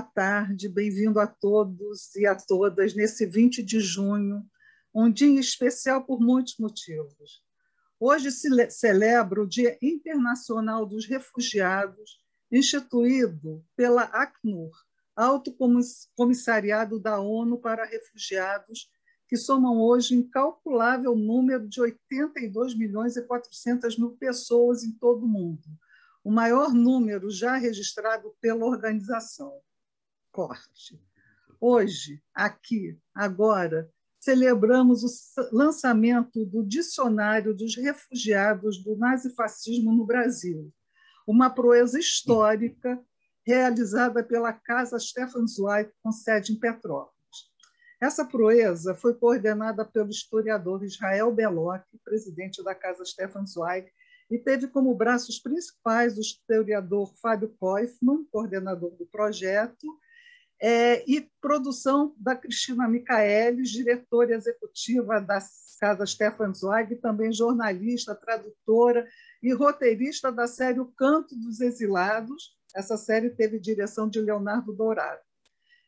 boa tarde, bem-vindo a todos e a todas nesse 20 de junho, um dia especial por muitos motivos. Hoje se celebra o Dia Internacional dos Refugiados, instituído pela ACNUR, Alto Comissariado da ONU para Refugiados, que somam hoje incalculável número de 82 milhões e 400 mil pessoas em todo o mundo, o maior número já registrado pela organização corte. Hoje, aqui, agora, celebramos o lançamento do Dicionário dos Refugiados do Nazifascismo no Brasil, uma proeza histórica realizada pela Casa Stefan Zweig, com sede em Petrópolis. Essa proeza foi coordenada pelo historiador Israel Belloc, presidente da Casa Stefan Zweig, e teve como braços principais o historiador Fábio Koifman, coordenador do projeto, é, e produção da Cristina Micaelis, diretora executiva da Casa Stefan Zweig, também jornalista, tradutora e roteirista da série O Canto dos Exilados. Essa série teve direção de Leonardo Dourado.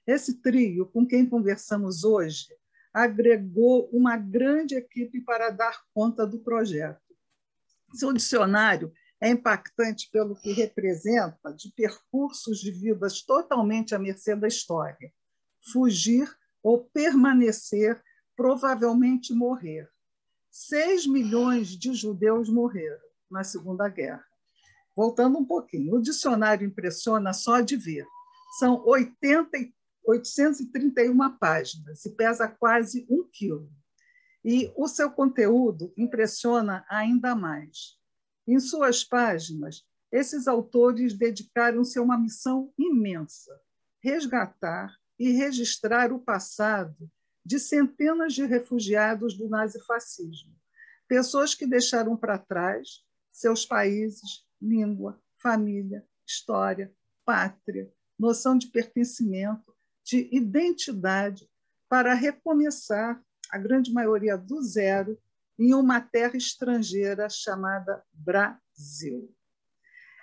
Esse trio, com quem conversamos hoje, agregou uma grande equipe para dar conta do projeto. Seu dicionário é impactante pelo que representa de percursos de vidas totalmente à mercê da história. Fugir ou permanecer, provavelmente morrer. Seis milhões de judeus morreram na Segunda Guerra. Voltando um pouquinho, o dicionário impressiona só de ver. São 80, 831 páginas e pesa quase um quilo. E o seu conteúdo impressiona ainda mais em suas páginas, esses autores dedicaram-se a uma missão imensa: resgatar e registrar o passado de centenas de refugiados do nazifascismo, pessoas que deixaram para trás seus países, língua, família, história, pátria, noção de pertencimento, de identidade, para recomeçar, a grande maioria do zero, em uma terra estrangeira chamada Brasil.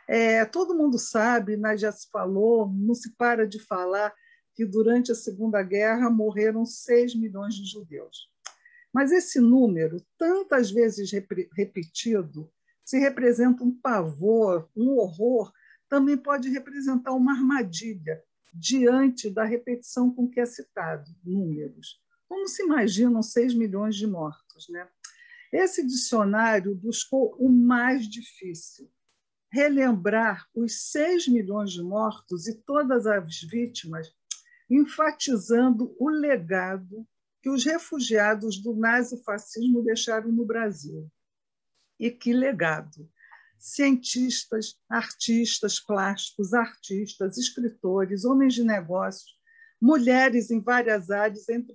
É, todo mundo sabe, né, já se falou, não se para de falar que durante a Segunda Guerra morreram 6 milhões de judeus. Mas esse número, tantas vezes rep repetido, se representa um pavor, um horror, também pode representar uma armadilha diante da repetição com que é citado números. Como se imaginam 6 milhões de mortos, né? Esse dicionário buscou o mais difícil: relembrar os 6 milhões de mortos e todas as vítimas, enfatizando o legado que os refugiados do nazifascismo deixaram no Brasil. E que legado! Cientistas, artistas, plásticos, artistas, escritores, homens de negócios, mulheres em várias áreas, entre,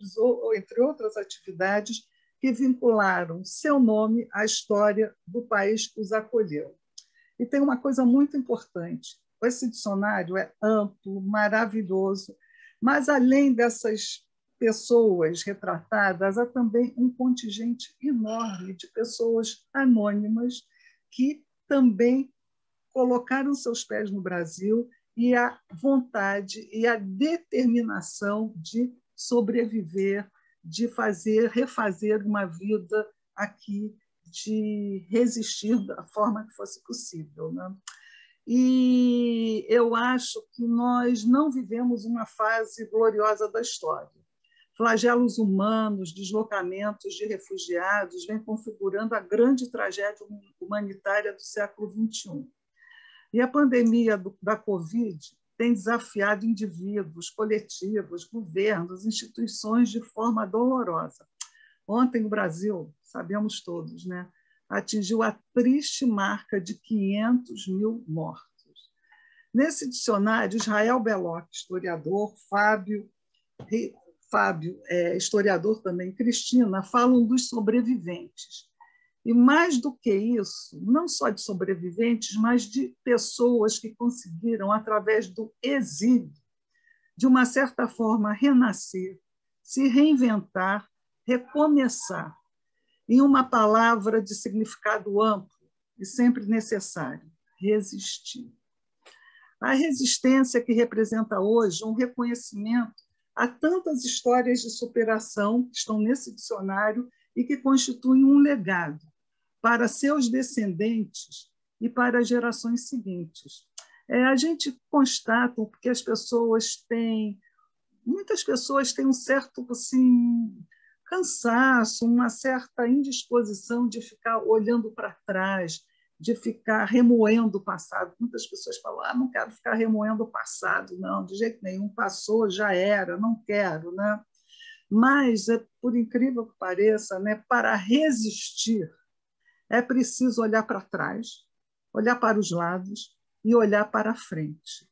entre outras atividades, que vincularam seu nome à história do país que os acolheu. E tem uma coisa muito importante: esse dicionário é amplo, maravilhoso, mas além dessas pessoas retratadas, há também um contingente enorme de pessoas anônimas que também colocaram seus pés no Brasil e a vontade e a determinação de sobreviver de fazer, refazer uma vida aqui, de resistir da forma que fosse possível. Né? E eu acho que nós não vivemos uma fase gloriosa da história. Flagelos humanos, deslocamentos de refugiados vêm configurando a grande tragédia humanitária do século XXI. E a pandemia do, da Covid tem desafiado indivíduos, coletivos, governos, instituições de forma dolorosa. Ontem o Brasil, sabemos todos, né, atingiu a triste marca de 500 mil mortos. Nesse dicionário, Israel Beloc, historiador, Fábio, Fábio é, historiador também, Cristina, falam dos sobreviventes. E mais do que isso, não só de sobreviventes, mas de pessoas que conseguiram, através do exílio, de uma certa forma, renascer, se reinventar, recomeçar, em uma palavra de significado amplo e sempre necessário: resistir. A resistência que representa hoje um reconhecimento a tantas histórias de superação que estão nesse dicionário e que constituem um legado para seus descendentes e para as gerações seguintes. É, a gente constata que as pessoas têm, muitas pessoas têm um certo assim, cansaço, uma certa indisposição de ficar olhando para trás, de ficar remoendo o passado. Muitas pessoas falam: ah, não quero ficar remoendo o passado, não, de jeito nenhum, passou, já era, não quero, né? Mas, é, por incrível que pareça, né, para resistir é preciso olhar para trás, olhar para os lados e olhar para frente.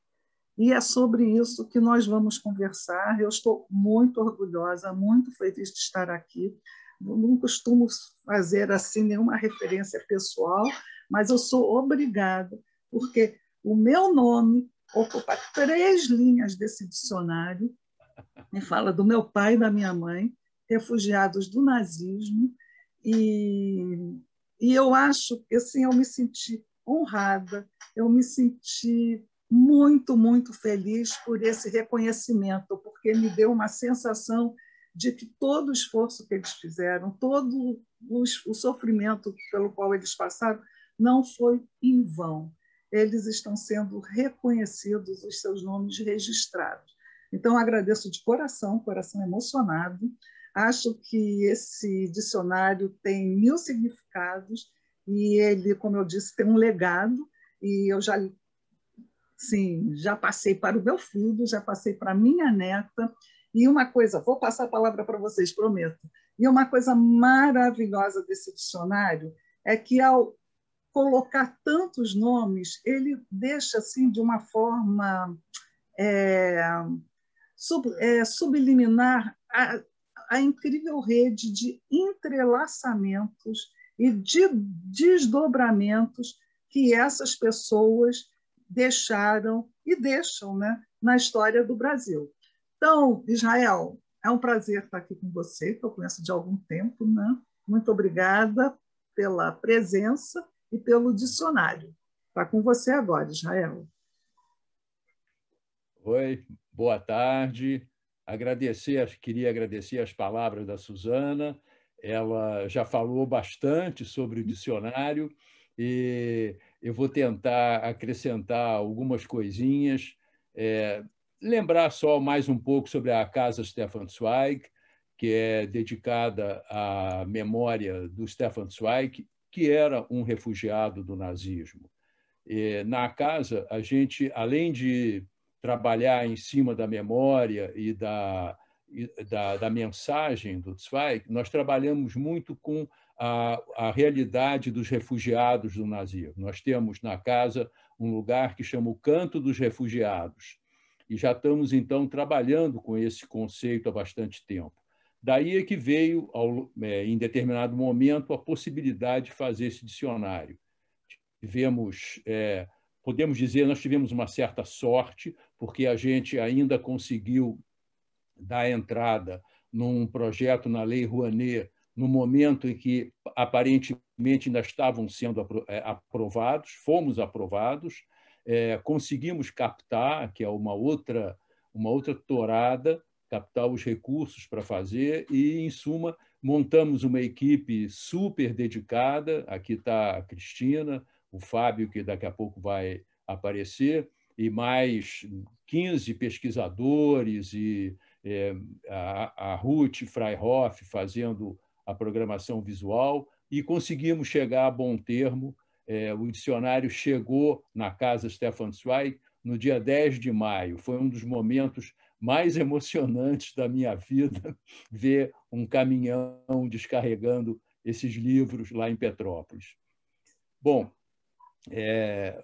E é sobre isso que nós vamos conversar. Eu estou muito orgulhosa, muito feliz de estar aqui. não costumo fazer assim nenhuma referência pessoal, mas eu sou obrigada, porque o meu nome ocupa três linhas desse dicionário me fala do meu pai e da minha mãe, refugiados do nazismo, e e eu acho, assim, eu me senti honrada, eu me senti muito, muito feliz por esse reconhecimento, porque me deu uma sensação de que todo o esforço que eles fizeram, todo o, o sofrimento pelo qual eles passaram, não foi em vão. Eles estão sendo reconhecidos, os seus nomes registrados. Então, agradeço de coração, coração emocionado, Acho que esse dicionário tem mil significados e ele, como eu disse, tem um legado e eu já sim, já passei para o meu filho, já passei para minha neta. E uma coisa, vou passar a palavra para vocês, prometo. E uma coisa maravilhosa desse dicionário é que ao colocar tantos nomes, ele deixa assim de uma forma é, sub, é, subliminar a, a incrível rede de entrelaçamentos e de desdobramentos que essas pessoas deixaram e deixam né, na história do Brasil. Então, Israel, é um prazer estar aqui com você, que eu conheço de algum tempo. Né? Muito obrigada pela presença e pelo dicionário. Está com você agora, Israel. Oi, boa tarde agradecer, queria agradecer as palavras da Suzana, ela já falou bastante sobre o dicionário e eu vou tentar acrescentar algumas coisinhas, é, lembrar só mais um pouco sobre a Casa Stefan Zweig, que é dedicada à memória do Stefan Zweig, que era um refugiado do nazismo. E na casa, a gente, além de trabalhar em cima da memória e da, e da, da, mensagem do Zweig, nós trabalhamos muito com a, a realidade dos refugiados do nazismo. Nós temos na casa um lugar que chama o Canto dos Refugiados, e já estamos, então, trabalhando com esse conceito há bastante tempo. Daí é que veio, ao, é, em determinado momento, a possibilidade de fazer esse dicionário. Tivemos, é, podemos dizer, nós tivemos uma certa sorte, porque a gente ainda conseguiu dar entrada num projeto na Lei Rouanet, no momento em que aparentemente ainda estavam sendo é, aprovados, fomos aprovados, é, conseguimos captar, que é uma outra, uma outra torada, captar os recursos para fazer e, em suma, montamos uma equipe super dedicada. Aqui está a Cristina, o Fábio, que daqui a pouco vai aparecer, e mais 15 pesquisadores e é, a, a Ruth Freihoff fazendo a programação visual e conseguimos chegar a bom termo. É, o dicionário chegou na casa Stefan Zweig no dia 10 de maio. Foi um dos momentos mais emocionantes da minha vida ver um caminhão descarregando esses livros lá em Petrópolis. Bom, é,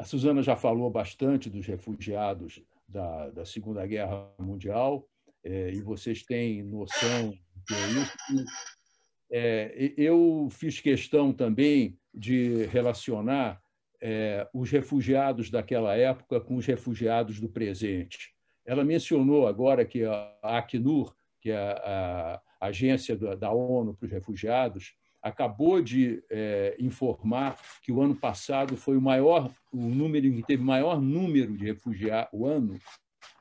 a Suzana já falou bastante dos refugiados da, da Segunda Guerra Mundial, é, e vocês têm noção do é isso. É, eu fiz questão também de relacionar é, os refugiados daquela época com os refugiados do presente. Ela mencionou agora que a Acnur, que é a, a agência da, da ONU para os refugiados, acabou de é, informar que o ano passado foi o maior, o número em que teve maior número de refugiados, o ano,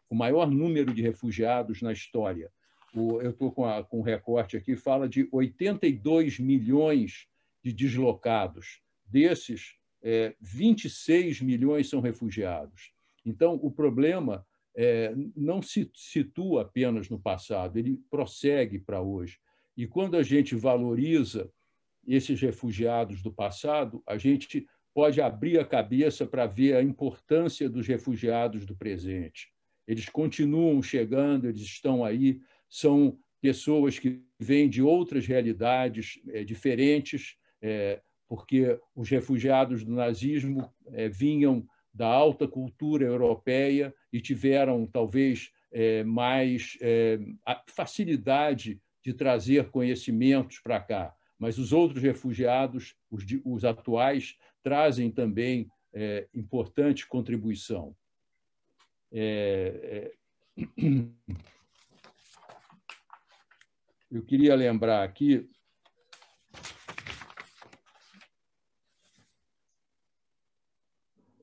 o maior número de refugiados na história. O, eu estou com, com o recorte aqui, fala de 82 milhões de deslocados. Desses, é, 26 milhões são refugiados. Então, o problema é, não se situa apenas no passado, ele prossegue para hoje. E quando a gente valoriza esses refugiados do passado, a gente pode abrir a cabeça para ver a importância dos refugiados do presente. Eles continuam chegando, eles estão aí, são pessoas que vêm de outras realidades é, diferentes, é, porque os refugiados do nazismo é, vinham da alta cultura europeia e tiveram talvez mais facilidade de trazer conhecimentos para cá mas os outros refugiados, os, os atuais, trazem também é, importante contribuição. É, é, eu queria lembrar aqui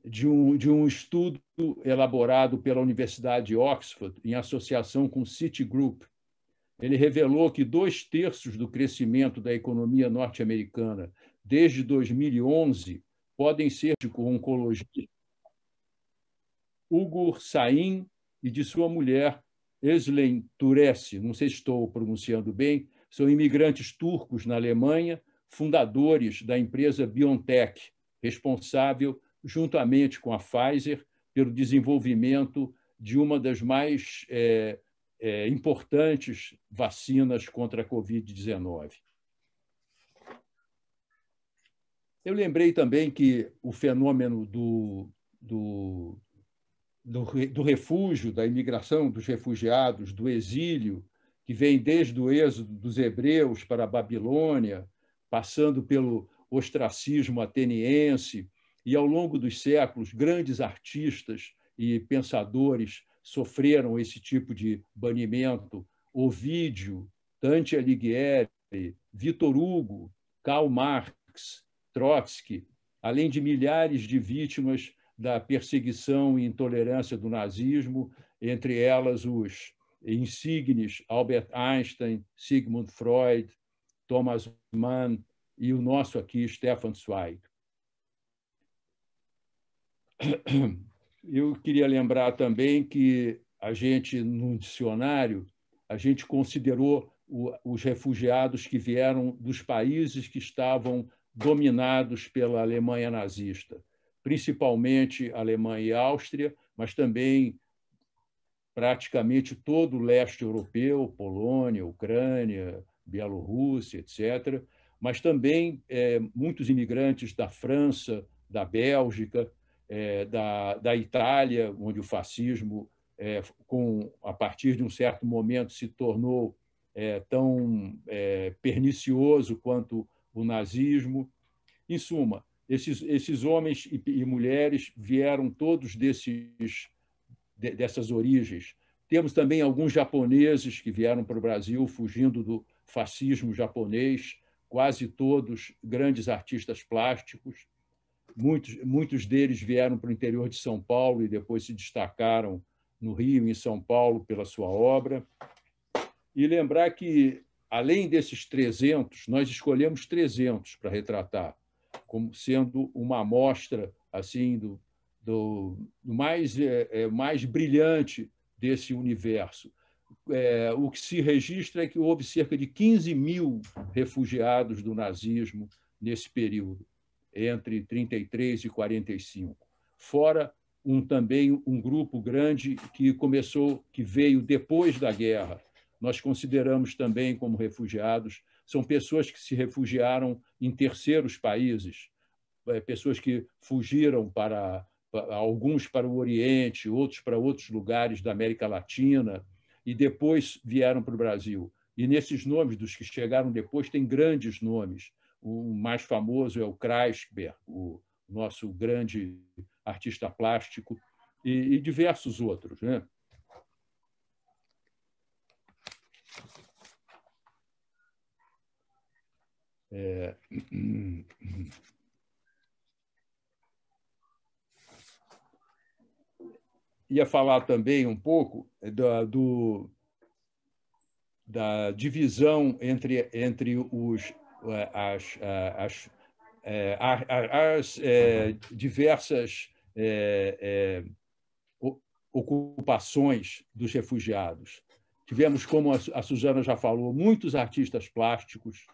de um, de um estudo elaborado pela Universidade de Oxford, em associação com Citigroup, ele revelou que dois terços do crescimento da economia norte-americana desde 2011 podem ser de oncologia. Ugur Sain e de sua mulher, Eslen Turesi, não sei se estou pronunciando bem, são imigrantes turcos na Alemanha, fundadores da empresa BioNTech, responsável, juntamente com a Pfizer, pelo desenvolvimento de uma das mais eh, é, importantes vacinas contra a Covid-19. Eu lembrei também que o fenômeno do, do, do, do refúgio, da imigração dos refugiados, do exílio, que vem desde o êxodo dos hebreus para a Babilônia, passando pelo ostracismo ateniense, e ao longo dos séculos, grandes artistas e pensadores sofreram esse tipo de banimento, Ovídio, Dante Alighieri, Vitor Hugo, Karl Marx, Trotsky, além de milhares de vítimas da perseguição e intolerância do nazismo, entre elas os insignes Albert Einstein, Sigmund Freud, Thomas Mann e o nosso aqui, Stefan Zweig. Eu queria lembrar também que a gente, no dicionário, a gente considerou o, os refugiados que vieram dos países que estavam dominados pela Alemanha nazista, principalmente Alemanha e Áustria, mas também praticamente todo o leste europeu, Polônia, Ucrânia, Bielorrússia, etc., mas também é, muitos imigrantes da França, da Bélgica, é, da, da Itália, onde o fascismo, é, com, a partir de um certo momento, se tornou é, tão é, pernicioso quanto o nazismo. Em suma, esses, esses homens e, e mulheres vieram todos desses, de, dessas origens. Temos também alguns japoneses que vieram para o Brasil fugindo do fascismo japonês, quase todos grandes artistas plásticos. Muitos, muitos deles vieram para o interior de São Paulo e depois se destacaram no Rio e em São Paulo pela sua obra. E lembrar que, além desses 300, nós escolhemos 300 para retratar, como sendo uma amostra assim do, do, do mais, é, é, mais brilhante desse universo. É, o que se registra é que houve cerca de 15 mil refugiados do nazismo nesse período entre 33 e 45, fora um também um grupo grande que começou, que veio depois da guerra. Nós consideramos também como refugiados são pessoas que se refugiaram em terceiros países, é, pessoas que fugiram para, para alguns para o Oriente, outros para outros lugares da América Latina e depois vieram para o Brasil. E nesses nomes dos que chegaram depois tem grandes nomes. O mais famoso é o Kreisberg, o nosso grande artista plástico, e, e diversos outros. Né? É... Ia falar também um pouco é, da, do, da divisão entre, entre os as, as, eh, as, eh, as eh, diversas ocupações dos refugiados. Tivemos, como a Suzana já falou, muitos artistas plásticos,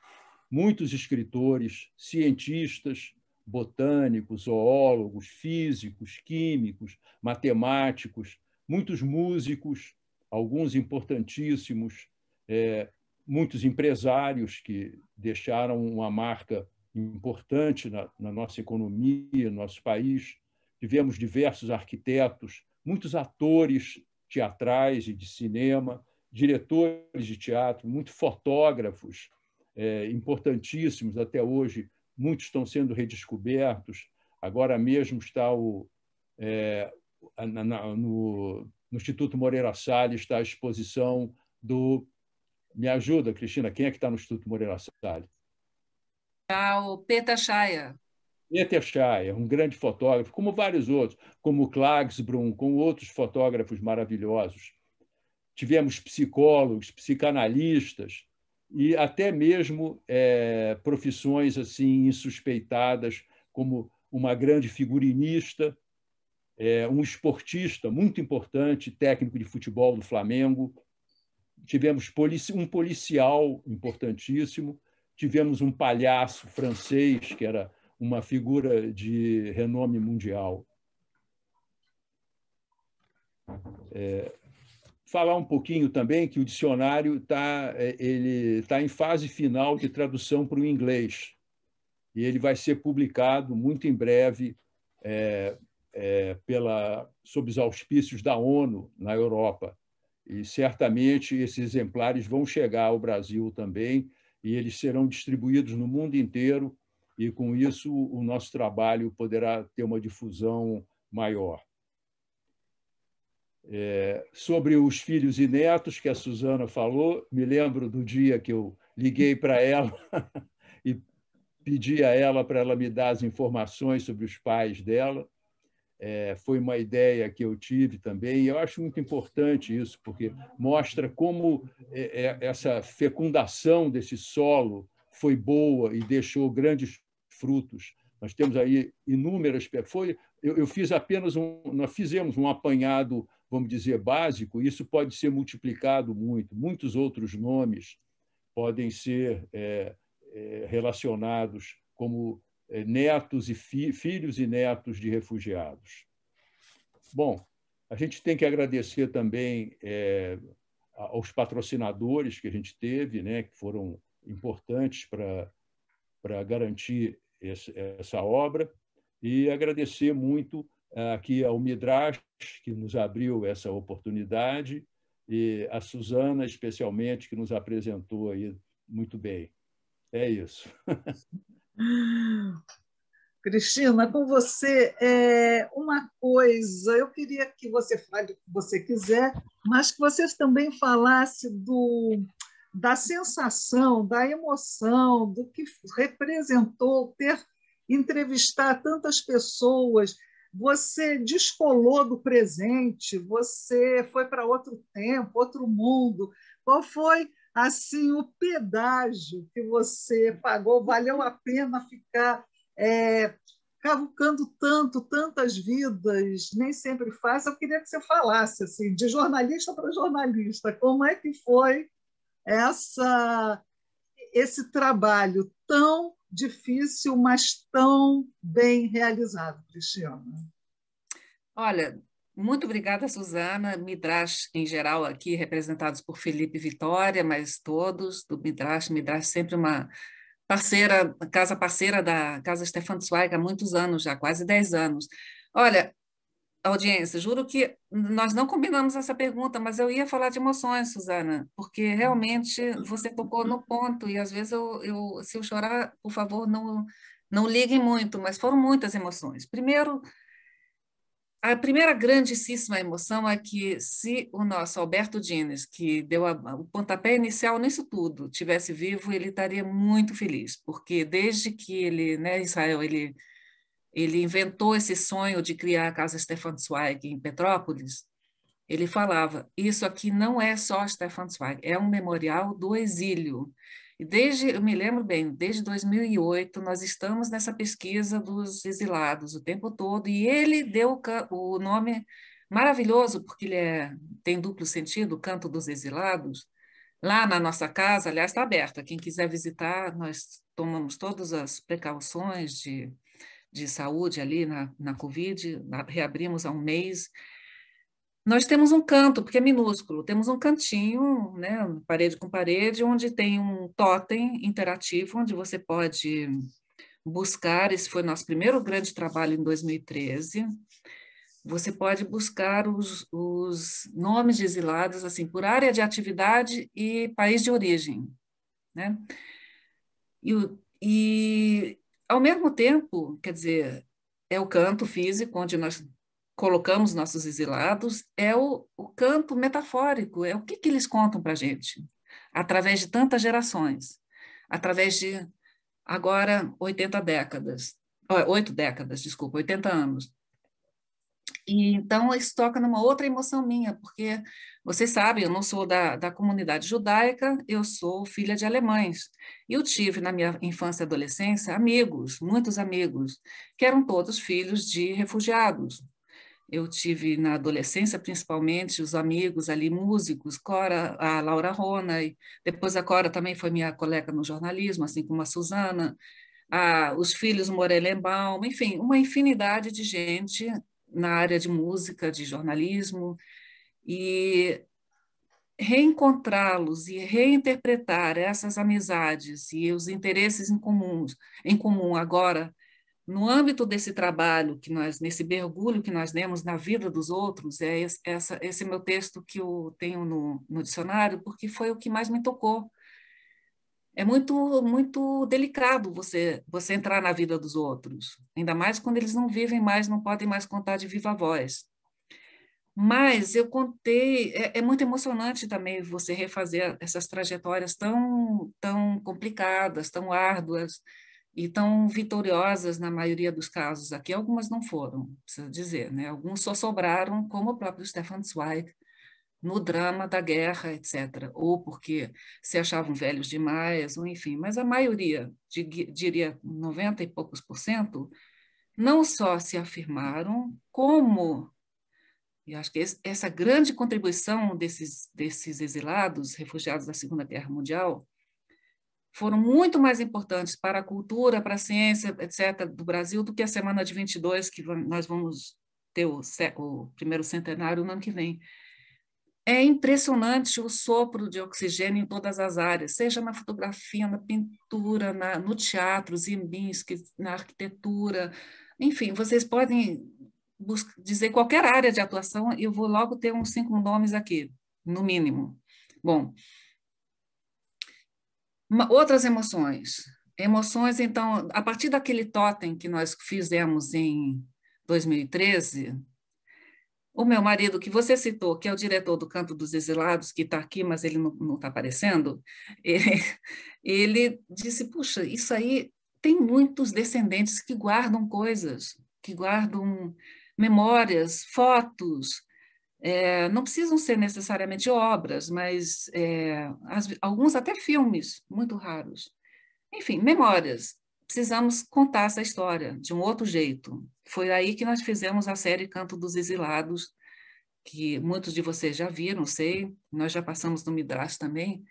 muitos escritores, cientistas, botânicos, zoólogos, físicos, químicos, matemáticos, muitos músicos, alguns importantíssimos, é, muitos empresários que deixaram uma marca importante na, na nossa economia, no nosso país. Tivemos diversos arquitetos, muitos atores teatrais e de cinema, diretores de teatro, muitos fotógrafos é, importantíssimos até hoje. Muitos estão sendo redescobertos. Agora mesmo está o, é, na, na, no, no Instituto Moreira Salles está a exposição do me ajuda, Cristina, quem é que está no Instituto Moreira Salles? Está o Peter Shaya. Peter Shaya, um grande fotógrafo, como vários outros, como Klagsbrun, como outros fotógrafos maravilhosos. Tivemos psicólogos, psicanalistas e até mesmo é, profissões assim insuspeitadas, como uma grande figurinista, é, um esportista muito importante, técnico de futebol do Flamengo, tivemos um policial importantíssimo, tivemos um palhaço francês, que era uma figura de renome mundial. É, falar um pouquinho também que o dicionário está é, ele tá em fase final de tradução para o inglês e ele vai ser publicado muito em breve é, é, pela sob os auspícios da ONU na Europa e certamente esses exemplares vão chegar ao Brasil também e eles serão distribuídos no mundo inteiro e com isso o nosso trabalho poderá ter uma difusão maior. É, sobre os filhos e netos que a Suzana falou, me lembro do dia que eu liguei para ela e pedi a ela para ela me dar as informações sobre os pais dela é, foi uma ideia que eu tive também, e eu acho muito importante isso, porque mostra como é, essa fecundação desse solo foi boa e deixou grandes frutos. Nós temos aí inúmeras foi eu, eu fiz apenas um nós fizemos um apanhado, vamos dizer, básico, isso pode ser multiplicado muito, muitos outros nomes podem ser é, relacionados como eh, netos e fi, filhos e netos de refugiados. Bom, a gente tem que agradecer também é, aos patrocinadores que a gente teve, né, que foram importantes para garantir esse, essa obra, e agradecer muito eh, aqui ao Midrash, que nos abriu essa oportunidade, e a Suzana, especialmente, que nos apresentou aí muito bem. É isso. Cristina, com você é uma coisa. Eu queria que você fale o que você quiser, mas que você também falasse do da sensação, da emoção, do que representou ter entrevistar tantas pessoas. Você descolou do presente, você foi para outro tempo, outro mundo. Qual foi assim o pedágio que você pagou valeu a pena ficar é, cavucando tanto, tantas vidas, nem sempre faz Eu queria que você falasse assim, de jornalista para jornalista, como é que foi essa esse trabalho tão difícil, mas tão bem realizado, Cristiana? Olha, muito obrigada, Suzana. Midrash, em geral, aqui representados por Felipe Vitória, mas todos do Midrash. Midrash sempre uma parceira, casa parceira da Casa Stefan Zweig há muitos anos já, quase 10 anos. Olha, audiência, juro que nós não combinamos essa pergunta, mas eu ia falar de emoções, Suzana, porque realmente você tocou no ponto e às vezes eu, eu se eu chorar, por favor, não, não liguem muito, mas foram muitas emoções. Primeiro, a primeira grandíssima emoção é que se o nosso Alberto Dines, que deu a, o pontapé inicial nisso tudo, tivesse vivo, ele estaria muito feliz, porque desde que ele, né, Israel, ele ele inventou esse sonho de criar a Casa Stefan Zweig em Petrópolis, ele falava: Isso aqui não é só Stefan Zweig, é um memorial do exílio. E desde, eu me lembro bem, desde 2008, nós estamos nessa pesquisa dos exilados o tempo todo, e ele deu o, nome maravilhoso, porque ele é, tem duplo sentido, o Canto dos Exilados, lá na nossa casa, aliás, está aberta. Quem quiser visitar, nós tomamos todas as precauções de, de saúde ali na, na Covid, reabrimos há um mês, nós temos um canto, porque é minúsculo, temos um cantinho, né, parede com parede, onde tem um totem interativo, onde você pode buscar, esse foi nosso primeiro grande trabalho em 2013, você pode buscar os, os nomes de exilados, assim, por área de atividade e país de origem, né? E, e ao mesmo tempo, quer dizer, é o canto físico, onde nós colocamos nossos exilados é o, o canto metafórico, é o que, que eles contam para a gente, através de tantas gerações, através de agora 80 décadas, oito décadas, desculpa, 80 anos. E então isso toca numa outra emoção minha, porque vocês sabem, eu não sou da, da comunidade judaica, eu sou filha de alemães. e Eu tive na minha infância e adolescência amigos, muitos amigos, que eram todos filhos de refugiados. Eu tive na adolescência, principalmente, os amigos ali, músicos, Cora, a Laura Rona, e depois a Cora também foi minha colega no jornalismo, assim como a Suzana, a, os filhos Morelenbaum, enfim, uma infinidade de gente na área de música, de jornalismo, e reencontrá-los e reinterpretar essas amizades e os interesses em comum, em comum agora no âmbito desse trabalho que nós, nesse mergulho que nós demos na vida dos outros, é esse, essa, esse meu texto que eu tenho no, no dicionário, porque foi o que mais me tocou. É muito, muito delicado você, você entrar na vida dos outros, ainda mais quando eles não vivem mais, não podem mais contar de viva voz. Mas eu contei, é, é, muito emocionante também você refazer essas trajetórias tão, tão complicadas, tão árduas, e tão vitoriosas na maioria dos casos aqui. Algumas não foram, preciso dizer, né? Alguns só sobraram, como o próprio Stefan Zweig, no drama da guerra, etc. Ou porque se achavam velhos demais, ou enfim. Mas a maioria, diria 90 e poucos por cento, não só se afirmaram, como e acho que essa grande contribuição desses, desses exilados, refugiados da Segunda Guerra Mundial, foram muito mais importantes para a cultura, para a ciência, etc., do Brasil do que a semana de 22, que nós vamos ter o, o primeiro centenário no ano que vem. É impressionante o sopro de oxigênio em todas as áreas, seja na fotografia, na pintura, na, no teatro, Zimbinski, na arquitetura, enfim, vocês podem dizer qualquer área de atuação, e eu vou logo ter uns cinco nomes aqui, no mínimo. Bom, uma, outras emoções. Emoções, então, a partir daquele totem que nós fizemos em 2013, o meu marido, que você citou, que é o diretor do Canto dos Exilados, que está aqui, mas ele não está aparecendo, ele, ele disse: puxa, isso aí tem muitos descendentes que guardam coisas, que guardam memórias, fotos, é, não precisam ser necessariamente obras, mas é, as, alguns até filmes, muito raros. Enfim, memórias. Precisamos contar essa história de um outro jeito. Foi aí que nós fizemos a série Canto dos Exilados, que muitos de vocês já viram, sei, nós já passamos no Midrash também,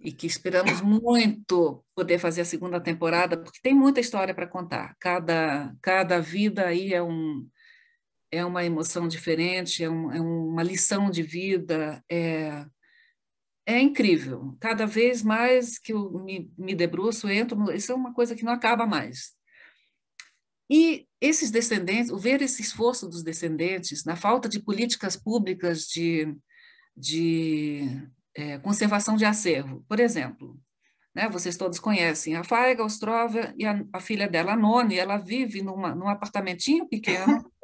e que esperamos muito poder fazer a segunda temporada, porque tem muita história para contar. Cada, cada vida aí é um, é uma emoção diferente, é, um, é uma lição de vida, é, é incrível. Cada vez mais que eu me, me debruço, entro, isso é uma coisa que não acaba mais. E esses descendentes, o ver esse esforço dos descendentes na falta de políticas públicas de, de é, conservação de acervo, por exemplo, né, vocês todos conhecem a Faiga Ostrova e a, a, filha dela, a Noni, ela vive numa, num apartamentinho pequeno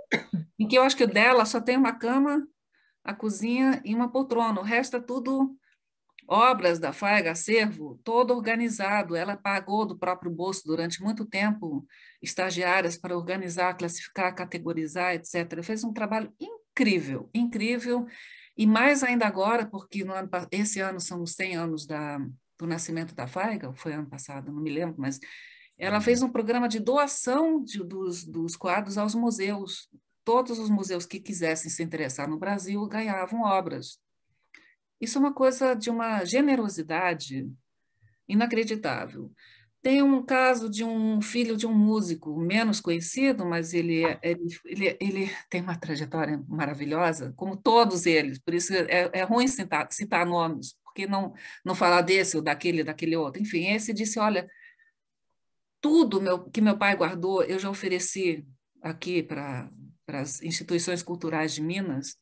em que eu acho que o dela só tem uma cama, a cozinha e uma poltrona. O resto é tudo obras da FAEG, acervo, todo organizado. Ela pagou do próprio bolso durante muito tempo estagiárias para organizar, classificar, categorizar, etc. Fez um trabalho incrível, incrível. E mais ainda agora, porque ano, esse ano são os 100 anos da, do nascimento da FAEG, foi ano passado, não me lembro, mas ela fez um programa de doação de, dos, dos quadros aos museus. Todos os museus que quisessem se interessar no Brasil ganhavam obras. Isso é uma coisa de uma generosidade inacreditável. Tem um caso de um filho de um músico menos conhecido, mas ele, é, ele, ele, ele tem uma trajetória maravilhosa, como todos eles, por isso é, é ruim citar, citar nomes, porque não, não falar desse ou daquele, daquele outro. Enfim, esse disse: Olha, tudo meu, que meu pai guardou, eu já ofereci aqui para as instituições culturais de Minas,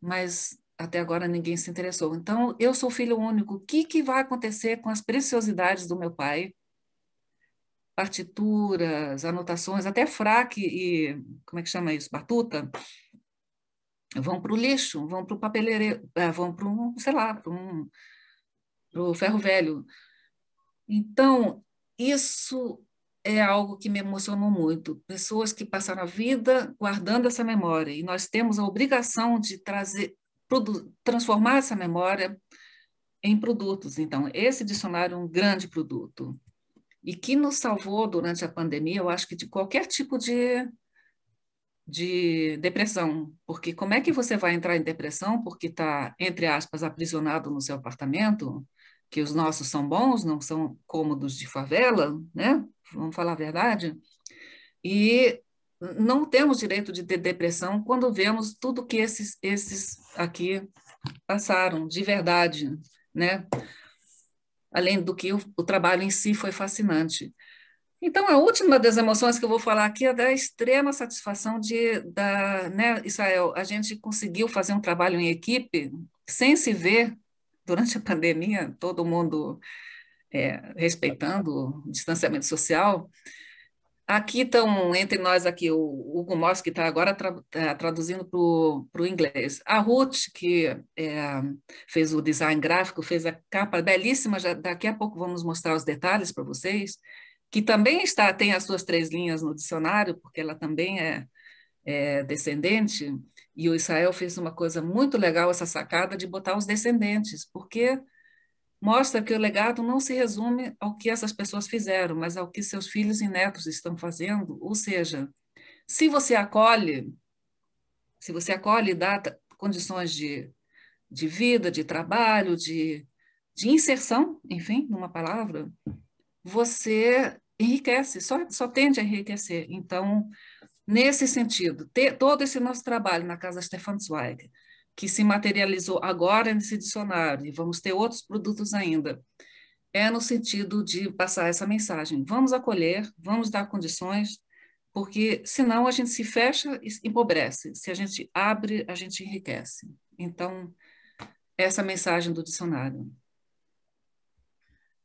mas até agora ninguém se interessou. Então, eu sou filho único. O que, que vai acontecer com as preciosidades do meu pai? Partituras, anotações, até fraque e. Como é que chama isso? Batuta? Vão para o lixo, vão para o papeleireiro, eh, vão para um, sei lá, para um. para o ferro velho. Então, isso é algo que me emocionou muito. Pessoas que passaram a vida guardando essa memória e nós temos a obrigação de trazer, transformar essa memória em produtos. Então, esse dicionário é um grande produto e que nos salvou durante a pandemia, eu acho que de qualquer tipo de de depressão, porque como é que você vai entrar em depressão porque está entre aspas aprisionado no seu apartamento, que os nossos são bons, não são cômodos de favela, né? vamos falar a verdade, e não temos direito de ter depressão quando vemos tudo que esses, esses aqui passaram de verdade, né? Além do que o, o trabalho em si foi fascinante. Então, a última das emoções que eu vou falar aqui é da extrema satisfação de, da, né, Israel, a gente conseguiu fazer um trabalho em equipe sem se ver durante a pandemia, todo mundo é, respeitando o distanciamento social. Aqui estão, entre nós aqui, o Hugo Moss, que está agora tra tá traduzindo para o inglês. A Ruth, que é, fez o design gráfico, fez a capa belíssima, já, daqui a pouco vamos mostrar os detalhes para vocês, que também está tem as suas três linhas no dicionário, porque ela também é, é descendente, e o Israel fez uma coisa muito legal, essa sacada de botar os descendentes, porque mostra que o legado não se resume ao que essas pessoas fizeram, mas ao que seus filhos e netos estão fazendo. Ou seja, se você acolhe, se você acolhe e dá condições de, de vida, de trabalho, de, de inserção, enfim, numa palavra, você enriquece, só, só tende a enriquecer. Então, nesse sentido, ter, todo esse nosso trabalho na Casa Stefan Zweig, que se materializou agora nesse dicionário, e vamos ter outros produtos ainda, é no sentido de passar essa mensagem: vamos acolher, vamos dar condições, porque senão a gente se fecha e empobrece, se a gente abre, a gente enriquece. Então, essa é mensagem do dicionário.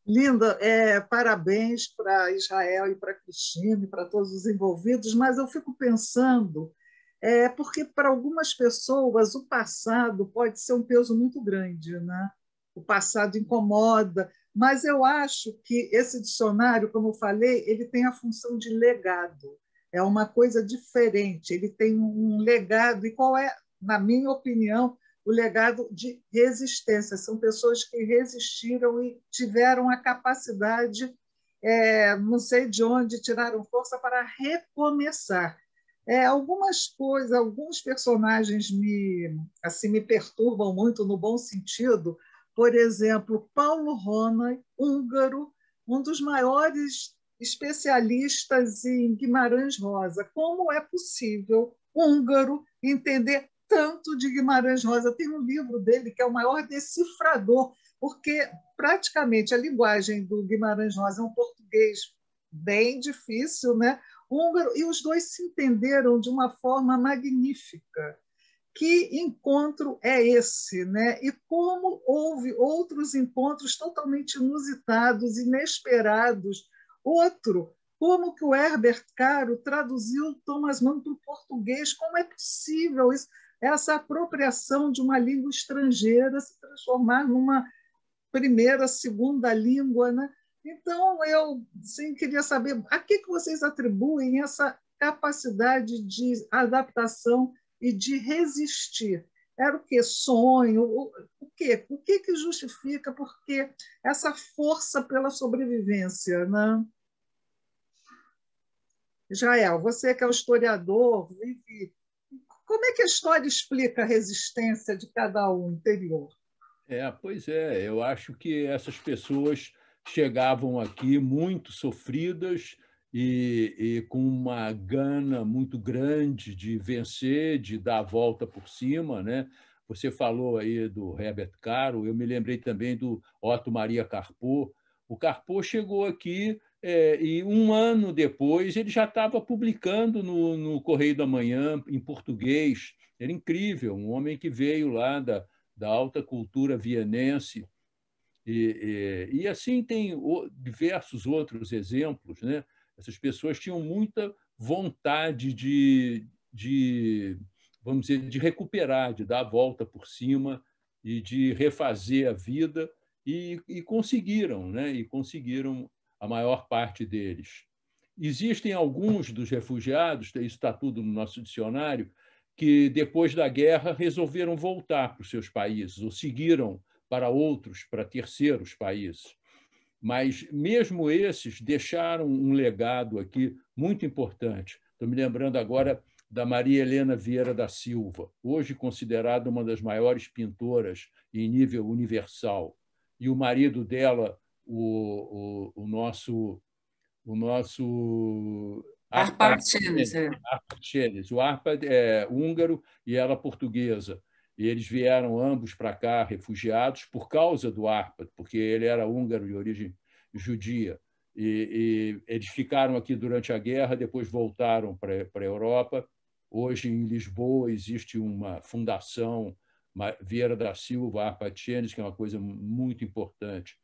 Linda, é, parabéns para Israel e para Cristina e para todos os envolvidos, mas eu fico pensando é porque para algumas pessoas o passado pode ser um peso muito grande, né? O passado incomoda, mas eu acho que esse dicionário, como eu falei, ele tem a função de legado. É uma coisa diferente, ele tem um legado e qual é, na minha opinião, o legado de resistência. São pessoas que resistiram e tiveram a capacidade, é, não sei de onde, tiraram força para recomeçar. É, algumas coisas, alguns personagens me, assim, me perturbam muito no bom sentido. Por exemplo, Paulo Rona, húngaro, um dos maiores especialistas em Guimarães Rosa. Como é possível húngaro entender tanto de Guimarães Rosa? Tem um livro dele que é o maior decifrador, porque praticamente a linguagem do Guimarães Rosa é um português bem difícil, né? húngaro, e os dois se entenderam de uma forma magnífica. Que encontro é esse? Né? E como houve outros encontros totalmente inusitados, inesperados. Outro, como que o Herbert Caro traduziu Thomas Mann para o português? Como é possível isso? essa apropriação de uma língua estrangeira se transformar numa primeira, segunda língua, né? Então, eu sim, queria saber a que, que vocês atribuem essa capacidade de adaptação e de resistir. Era o que? Sonho? O, que? O que, que justifica? Porque essa força pela sobrevivência, né? Jael, você que é o historiador, como é que a história explica a resistência de cada um interior? É, pois é, eu acho que essas pessoas chegavam aqui muito sofridas e, e, com uma gana muito grande de vencer, de dar a volta por cima, né? Você falou aí do Herbert Caro, eu me lembrei também do Otto Maria Carpo. O Carpo chegou aqui é, e um ano depois ele já estava publicando no, no Correio da Manhã, em português. Era incrível, um homem que veio lá da, da alta cultura vienense e, e, e assim tem o, diversos outros exemplos. Né? Essas pessoas tinham muita vontade de, de, vamos dizer, de recuperar, de dar a volta por cima e de refazer a vida e, e conseguiram, né? E conseguiram a maior parte deles. Existem alguns dos refugiados, isso está tudo no nosso dicionário, que depois da guerra resolveram voltar para os seus países ou seguiram para outros, para terceiros países. Mas mesmo esses deixaram um legado aqui muito importante. Estou me lembrando agora da Maria Helena Vieira da Silva, hoje considerada uma das maiores pintoras em nível universal. E o marido dela, o, o, o nosso. O nosso Arpad Chenes. É. Arpad O Arpad é húngaro e ela portuguesa e eles vieram ambos para cá refugiados por causa do Arpad, porque ele era húngaro de origem judia. E, e eles ficaram aqui durante a guerra, depois voltaram para a Europa. Hoje, em Lisboa, existe uma fundação, Vieira da Silva, Arpad que é uma coisa muito importante.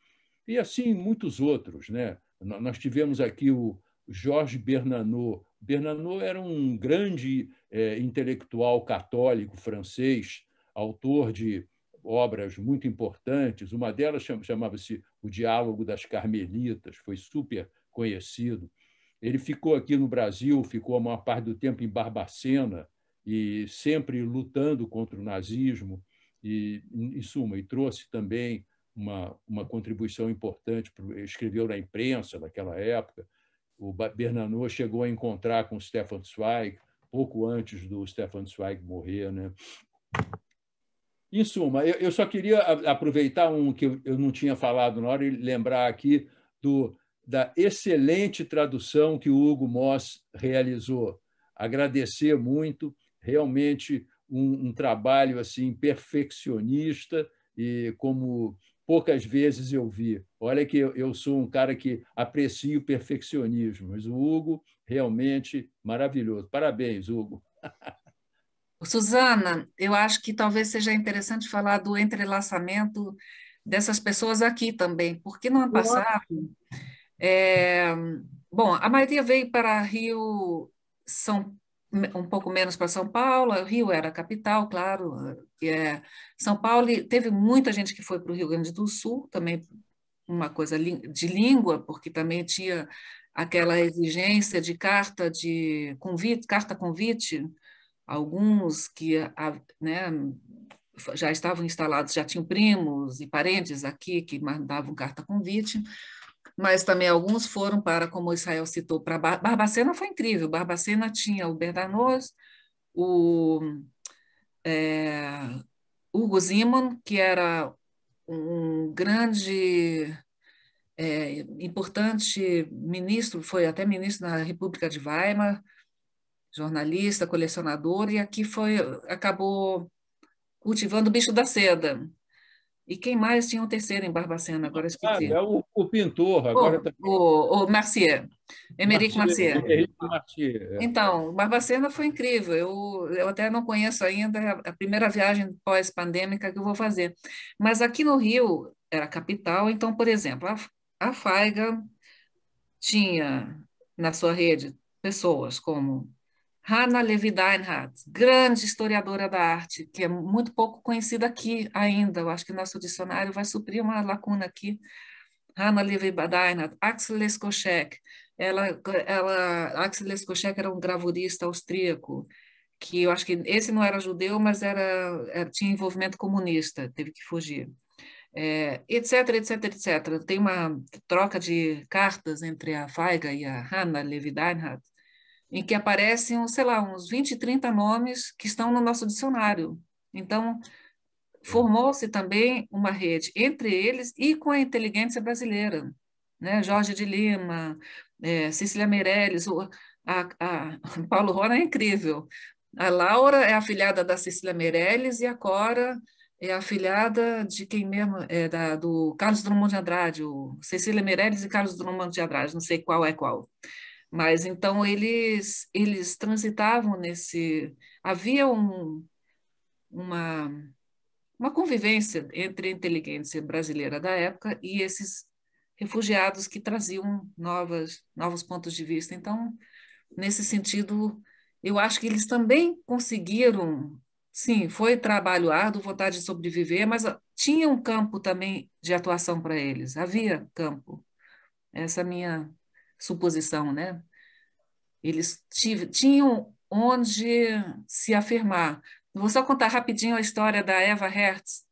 E assim, muitos outros. Né? Nós tivemos aqui o Jorge Bernanot. Bernanot era um grande é, intelectual católico francês, autor de obras muito importantes. Uma delas chamava-se O Diálogo das Carmelitas, foi super conhecido. Ele ficou aqui no Brasil, ficou a maior parte do tempo em Barbacena e sempre lutando contra o nazismo e, em suma, e trouxe também uma, uma contribuição importante, pro, escreveu na imprensa naquela época. O Bernanô chegou a encontrar com o Stefan Zweig pouco antes do Stefan Zweig morrer, né? Em suma, eu, eu só queria aproveitar um que eu, não tinha falado na hora e lembrar aqui do, da excelente tradução que o Hugo Moss realizou. Agradecer muito, realmente um, um trabalho assim perfeccionista e como poucas vezes eu vi. Olha que eu, eu sou um cara que aprecio perfeccionismo, mas o Hugo realmente maravilhoso. Parabéns, Hugo. Suzana, eu acho que talvez seja interessante falar do entrelaçamento dessas pessoas aqui também, porque no ano passado, é, bom, a maioria veio para Rio, São, um pouco menos para São Paulo, o Rio era a capital, claro, é, São Paulo, teve muita gente que foi para o Rio Grande do Sul, também uma coisa de língua, porque também tinha aquela exigência de carta de convite, carta convite, alguns que né, já estavam instalados, já tinham primos e parentes aqui que mandavam carta convite, mas também alguns foram para, como o Israel citou, para Bar Barbacena foi incrível, Barbacena tinha o Berdanos, o é, Hugo Zimon, que era um grande, é, importante ministro, foi até ministro na República de Weimar, jornalista, colecionador e aqui foi acabou cultivando o bicho da seda. E quem mais tinha um terceiro em Barbacena? Agora ah, esqueci. Ah, é o, o pintor. Agora o, tá... o, o Marcier. Emeric Marcier. Marcier. Marcier. É. Então, Barbacena foi incrível. Eu, eu até não conheço ainda é a primeira viagem pós-pandêmica que eu vou fazer. Mas aqui no Rio, era capital, então, por exemplo, a, a Faiga tinha na sua rede pessoas como Hannah Levi Deinhardt, grande historiadora da arte, que é muito pouco conhecida aqui ainda, eu acho que nosso dicionário vai suprir uma lacuna aqui. Hannah Levi Deinhardt, Axel Leskoschek, ela, ela, Axel Leskoschek era um gravurista austríaco, que eu acho que esse não era judeu, mas era, era tinha envolvimento comunista, teve que fugir. É, etc, etc, etc. Tem uma troca de cartas entre a Feiga e a Hannah Levi Deinhardt, em que aparecem, sei lá, uns 20, 30 nomes que estão no nosso dicionário. Então, formou-se também uma rede entre eles e com a inteligência brasileira. Né? Jorge de Lima, é, Cecília Meirelles, o, a, a, Paulo Rona é incrível. A Laura é afilhada da Cecília Meirelles e a Cora é afilhada de quem mesmo? É da, do Carlos Drummond de Andrade, o Cecília Meirelles e Carlos Drummond de Andrade, não sei qual é qual. Mas então eles eles transitavam nesse havia um, uma uma convivência entre a inteligência brasileira da época e esses refugiados que traziam novas novos pontos de vista. Então, nesse sentido, eu acho que eles também conseguiram, sim, foi trabalho árduo, vontade de sobreviver, mas ah, tinha um campo também de atuação para eles, havia campo. Essa é a minha suposição, né? Eles tinham onde se afirmar. Vou só contar rapidinho a história da Eva Hertz,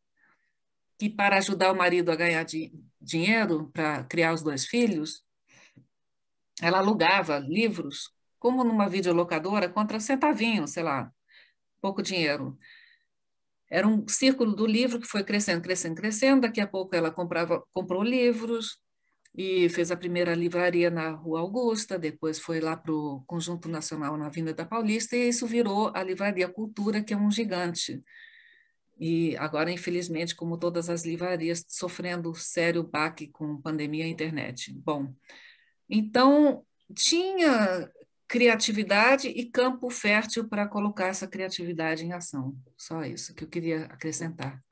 que para ajudar o marido a ganhar di dinheiro para criar os dois filhos, ela alugava livros, como numa videolocadora, contra centavinho, sei lá, pouco dinheiro. Era um círculo do livro que foi crescendo, crescendo, crescendo. Daqui a pouco ela comprava, comprou livros, e fez a primeira livraria na Rua Augusta, depois foi lá para o Conjunto Nacional na da Paulista, e isso virou a Livraria Cultura, que é um gigante. E agora, infelizmente, como todas as livrarias, sofrendo sério baque com pandemia e internet. Bom, então tinha criatividade e campo fértil para colocar essa criatividade em ação. Só isso que eu queria acrescentar.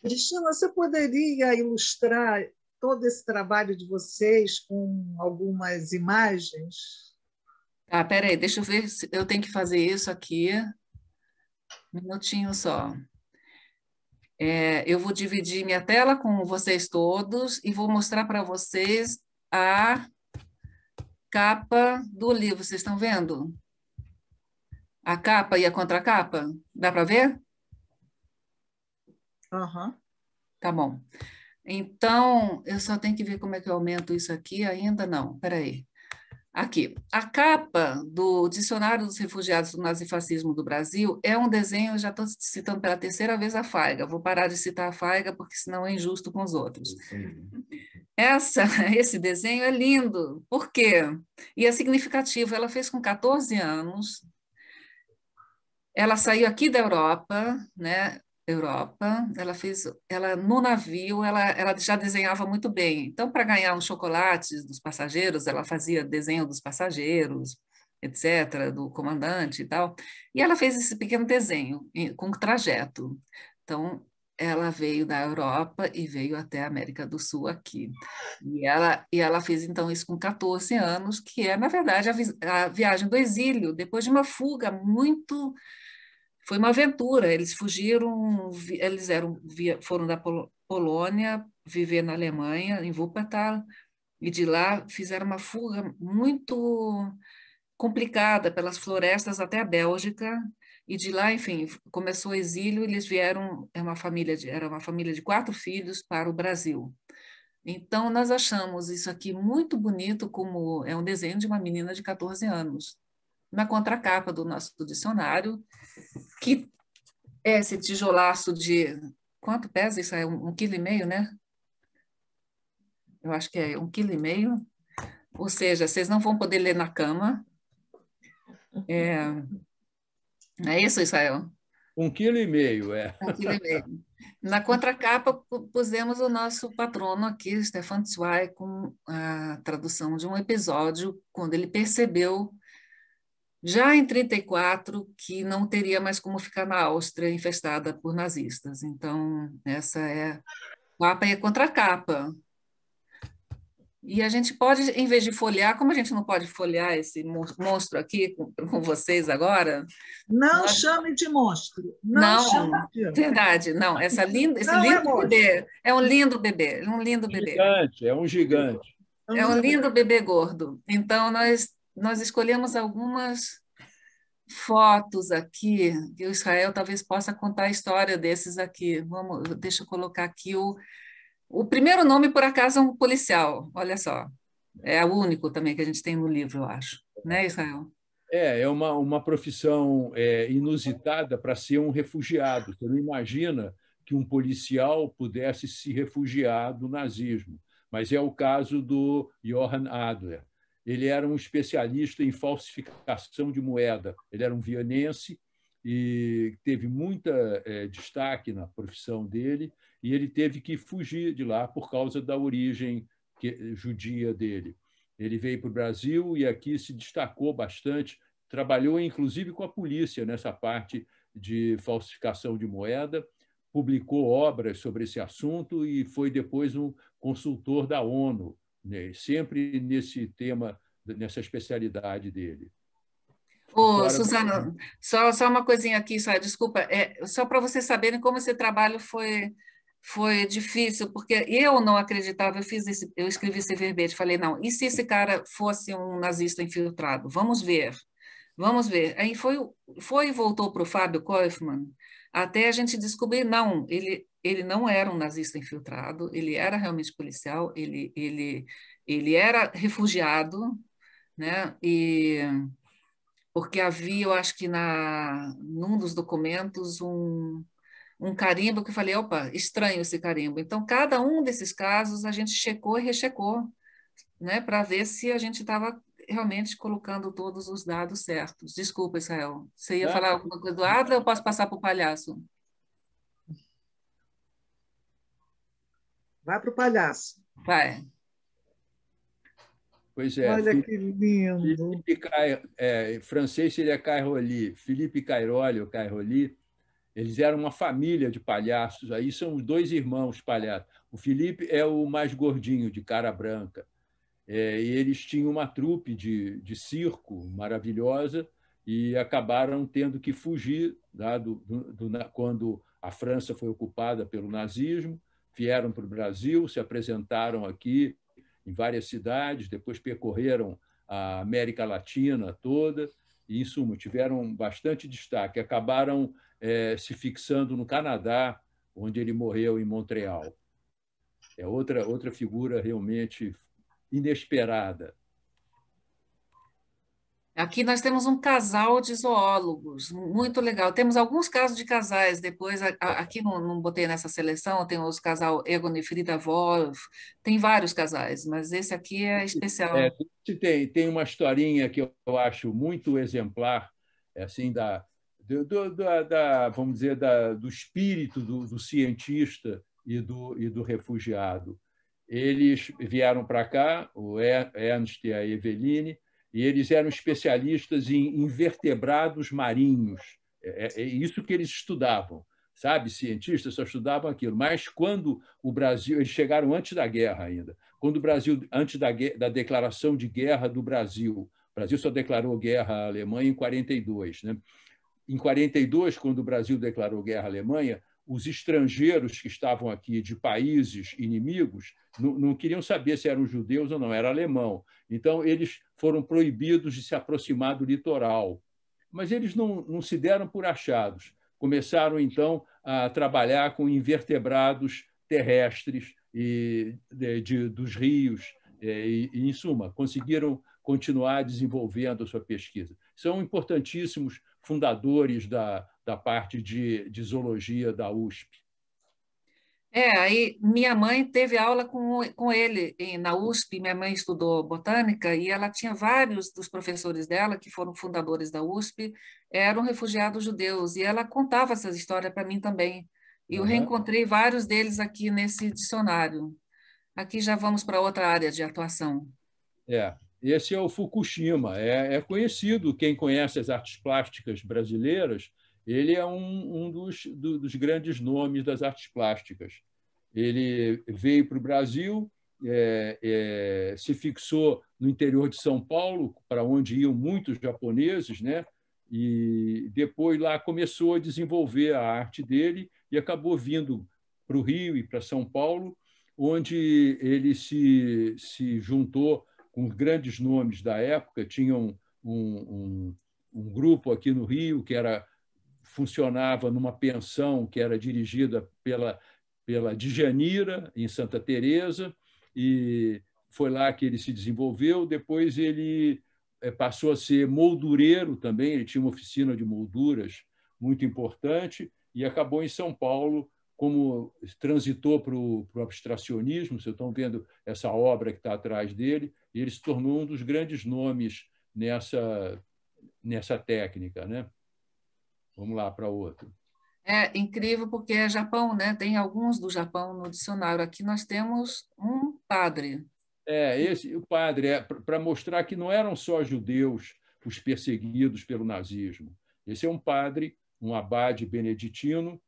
Cristina, você poderia ilustrar todo esse trabalho de vocês com algumas imagens. ah, peraí, deixa eu ver se eu tenho que fazer isso aqui. Um minutinho só. É, eu vou dividir minha tela com vocês todos e vou mostrar para vocês a capa do livro. Vocês estão vendo? A capa e a contracapa? Dá para ver? Aham. Uhum. Tá bom. Então, eu só tenho que ver como é que eu aumento isso aqui, ainda não, peraí. Aqui, a capa do Dicionário dos Refugiados do Nazifascismo do Brasil é um desenho, já estou citando pela terceira vez a Faiga, vou parar de citar a Faiga porque senão é injusto com os outros. Essa, esse desenho é lindo, por quê? E é significativo, ela fez com 14 anos, ela saiu aqui da Europa, né? Europa, ela fez, ela no navio, ela, ela já desenhava muito bem. Então, para ganhar uns chocolates dos passageiros, ela fazia desenho dos passageiros, etc., do comandante e tal. E ela fez esse pequeno desenho com o trajeto. Então, ela veio da Europa e veio até a América do Sul aqui. E ela, e ela fez então isso com 14 anos, que é, na verdade, a, vi a viagem do exílio, depois de uma fuga muito foi uma aventura, eles fugiram, eles eram, foram da Polônia viver na Alemanha, em Wuppertal, e de lá fizeram uma fuga muito complicada pelas florestas até a Bélgica, e de lá, enfim, começou o exílio, eles vieram, Era é uma família de, era uma família de quatro filhos para o Brasil. Então, nós achamos isso aqui muito bonito, como é um desenho de uma menina de 14 anos na contracapa do nosso dicionário, que é esse tijolaço de. Quanto pesa? Isso é um, um quilo e meio, né? Eu acho que é um quilo e meio. Ou seja, vocês não vão poder ler na cama. É, é isso, Israel? Um quilo e meio, é. Um quilo e meio. Na contracapa, pusemos o nosso patrono aqui, Stefan Zweig, com a tradução de um episódio, quando ele percebeu já em 34, que não teria mais como ficar na Áustria infestada por nazistas. Então, essa é capa e é contra capa. E a gente pode, em vez de folhear, como a gente não pode folhear esse monstro aqui com, com vocês agora. Não nós... chame de monstro. Não, não de... verdade, não. Essa linda, esse não é lindo é bebê. É um lindo bebê, é um lindo bebê. Gigante, é um gigante. É um é lindo bebê gordo. Então, nós nós escolhemos algumas fotos aqui, que o Israel talvez possa contar a história desses aqui. Vamos, deixa eu colocar aqui o, o primeiro nome, por acaso, é um policial, olha só. É o único também que a gente tem no livro, eu acho. Né, Israel? É, é uma, uma profissão é, inusitada para ser um refugiado. Você não imagina que um policial pudesse se refugiar do nazismo. Mas é o caso do Johann Adler ele era um especialista em falsificação de moeda. Ele era um vianense e teve muita é, destaque na profissão dele e ele teve que fugir de lá por causa da origem que, judia dele. Ele veio para o Brasil e aqui se destacou bastante. Trabalhou inclusive com a polícia nessa parte de falsificação de moeda, publicou obras sobre esse assunto e foi depois um consultor da ONU né? sempre nesse tema, nessa especialidade dele. Ô, Agora, hum. só, só uma coisinha aqui, só, desculpa, é, só para vocês saberem como esse trabalho foi foi difícil, porque eu não acreditava, eu fiz esse, eu escrevi esse verbete, falei, não, e se esse cara fosse um nazista infiltrado? Vamos ver, vamos ver. Aí foi, foi e voltou para o Fábio Kaufmann, até a gente descobrir, não, ele ele não era um nazista infiltrado, ele era realmente policial, ele, ele, ele era refugiado, né? E porque havia, eu acho que na num dos documentos um um carimbo que eu falei, opa, estranho esse carimbo. Então, cada um desses casos a gente checou e rechecou, né, para ver se a gente estava realmente colocando todos os dados certos. Desculpa, Israel. Você ia é. falar tá alguma coisa do Adler Eu posso passar para o palhaço? Vai para o palhaço. Vai. Pois é. Olha que lindo. Felipe Cai, é, francês seria Cairoli. Felipe Cairoli, ou Cairoli, eles eram uma família de palhaços. Aí são os dois irmãos palhaços. O Felipe é o mais gordinho, de cara branca. É, e eles tinham uma trupe de, de circo maravilhosa e acabaram tendo que fugir, né, do, do, do, quando a França foi ocupada pelo nazismo, vieram para o Brasil, se apresentaram aqui em várias cidades, depois percorreram a América Latina toda e, em suma, tiveram bastante destaque. Acabaram é, se fixando no Canadá, onde ele morreu, em Montreal. É outra, outra figura realmente inesperada. Aqui nós temos um casal de zoólogos, muito legal. Temos alguns casos de casais, depois, aqui não, não botei nessa seleção, tem os casal Egon e Frida Wolf, tem vários casais, mas esse aqui é especial. É, tem, tem uma historinha que eu acho muito exemplar, é assim, da, do, do, da, vamos dizer, da, do espírito do, do cientista e do, e do refugiado. Eles vieram para cá, o Ernst e a Eveline, e eles eram especialistas em invertebrados marinhos. É, é, é isso que eles estudavam, sabe? Cientistas só estudavam aquilo. Mas quando o Brasil, eles chegaram antes da guerra ainda, quando o Brasil, antes da, da declaração de guerra do Brasil, o Brasil só declarou guerra à Alemanha em 42, né? Em 42, quando o Brasil declarou guerra à Alemanha, os estrangeiros que estavam aqui de países inimigos não, não, queriam saber se eram judeus ou não, era alemão. Então, eles foram proibidos de se aproximar do litoral. Mas eles não, não se deram por achados. Começaram, então, a trabalhar com invertebrados terrestres e de, de, dos rios. É, e, e, em suma, conseguiram continuar desenvolvendo a sua pesquisa. São importantíssimos fundadores da, da parte de, de zoologia da USP. É, aí minha mãe teve aula com, com ele em, na USP, minha mãe estudou botânica e ela tinha vários dos professores dela, que foram fundadores da USP, eram refugiados judeus, e ela contava essas histórias para mim também. E uhum. eu reencontrei vários deles aqui nesse dicionário. Aqui já vamos para outra área de atuação. É, esse é o Fukushima, é, é conhecido, quem conhece as artes plásticas brasileiras ele é um, um dos, do, dos grandes nomes das artes plásticas. Ele veio para o Brasil, é, é, se fixou no interior de São Paulo, para onde iam muitos japoneses, né? e depois lá começou a desenvolver a arte dele e acabou vindo para o Rio e para São Paulo, onde ele se, se juntou com grandes nomes da época. tinham um, um, um grupo aqui no Rio que era funcionava numa pensão que era dirigida pela, pela Djanira, em Santa Teresa e foi lá que ele se desenvolveu. Depois ele é, passou a ser moldureiro também, ele tinha uma oficina de molduras muito importante e acabou em São Paulo, como transitou para o, para o abstracionismo, vocês estão vendo essa obra que está atrás dele, e ele se tornou um dos grandes nomes nessa, nessa técnica. Né? Vamos lá para outro. É incrível porque é Japão, né? Tem alguns do Japão no dicionário. Aqui nós temos um padre. É, esse o padre é para mostrar que não eram só judeus os perseguidos pelo nazismo. Esse é um padre, um abade beneditino.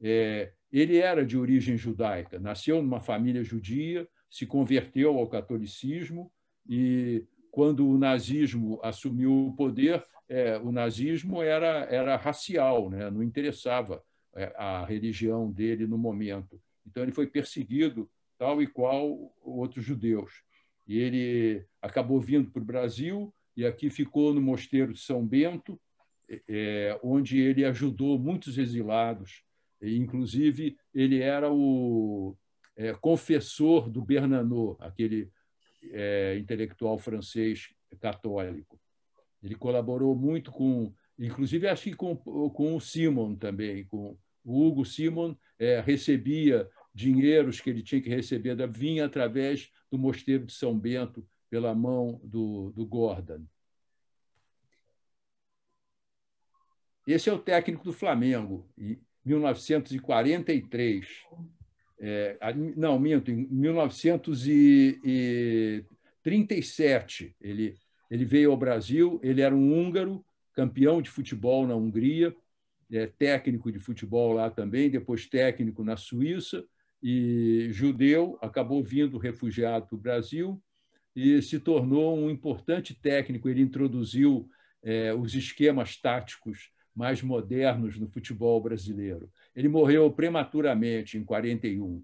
É, ele era de origem judaica, nasceu numa família judia, se converteu ao catolicismo e, quando o nazismo assumiu o poder, é, o nazismo era, era racial, né? não interessava é, a religião dele no momento. Então ele foi perseguido tal e qual outros judeus. E ele acabou vindo para o Brasil e aqui ficou no mosteiro de São Bento, é, é onde ele ajudou muitos exilados. E, inclusive ele era o é, confessor do Bernanô, aquele é, intelectual francês católico. Ele colaborou muito com, inclusive acho que com, com o Simon também, com o Hugo Simon é, recebia dinheiros que ele tinha que receber, vinha através do Mosteiro de São Bento pela mão do, do Gordon. Esse é o técnico do Flamengo, em 1943. É, não, minto, em 1937 ele ele veio ao Brasil, ele era um húngaro, campeão de futebol na Hungria, é, técnico de futebol lá também, depois técnico na Suíça, e judeu, acabou vindo refugiado para o Brasil e se tornou um importante técnico. Ele introduziu é, os esquemas táticos mais modernos no futebol brasileiro. Ele morreu prematuramente, em 41.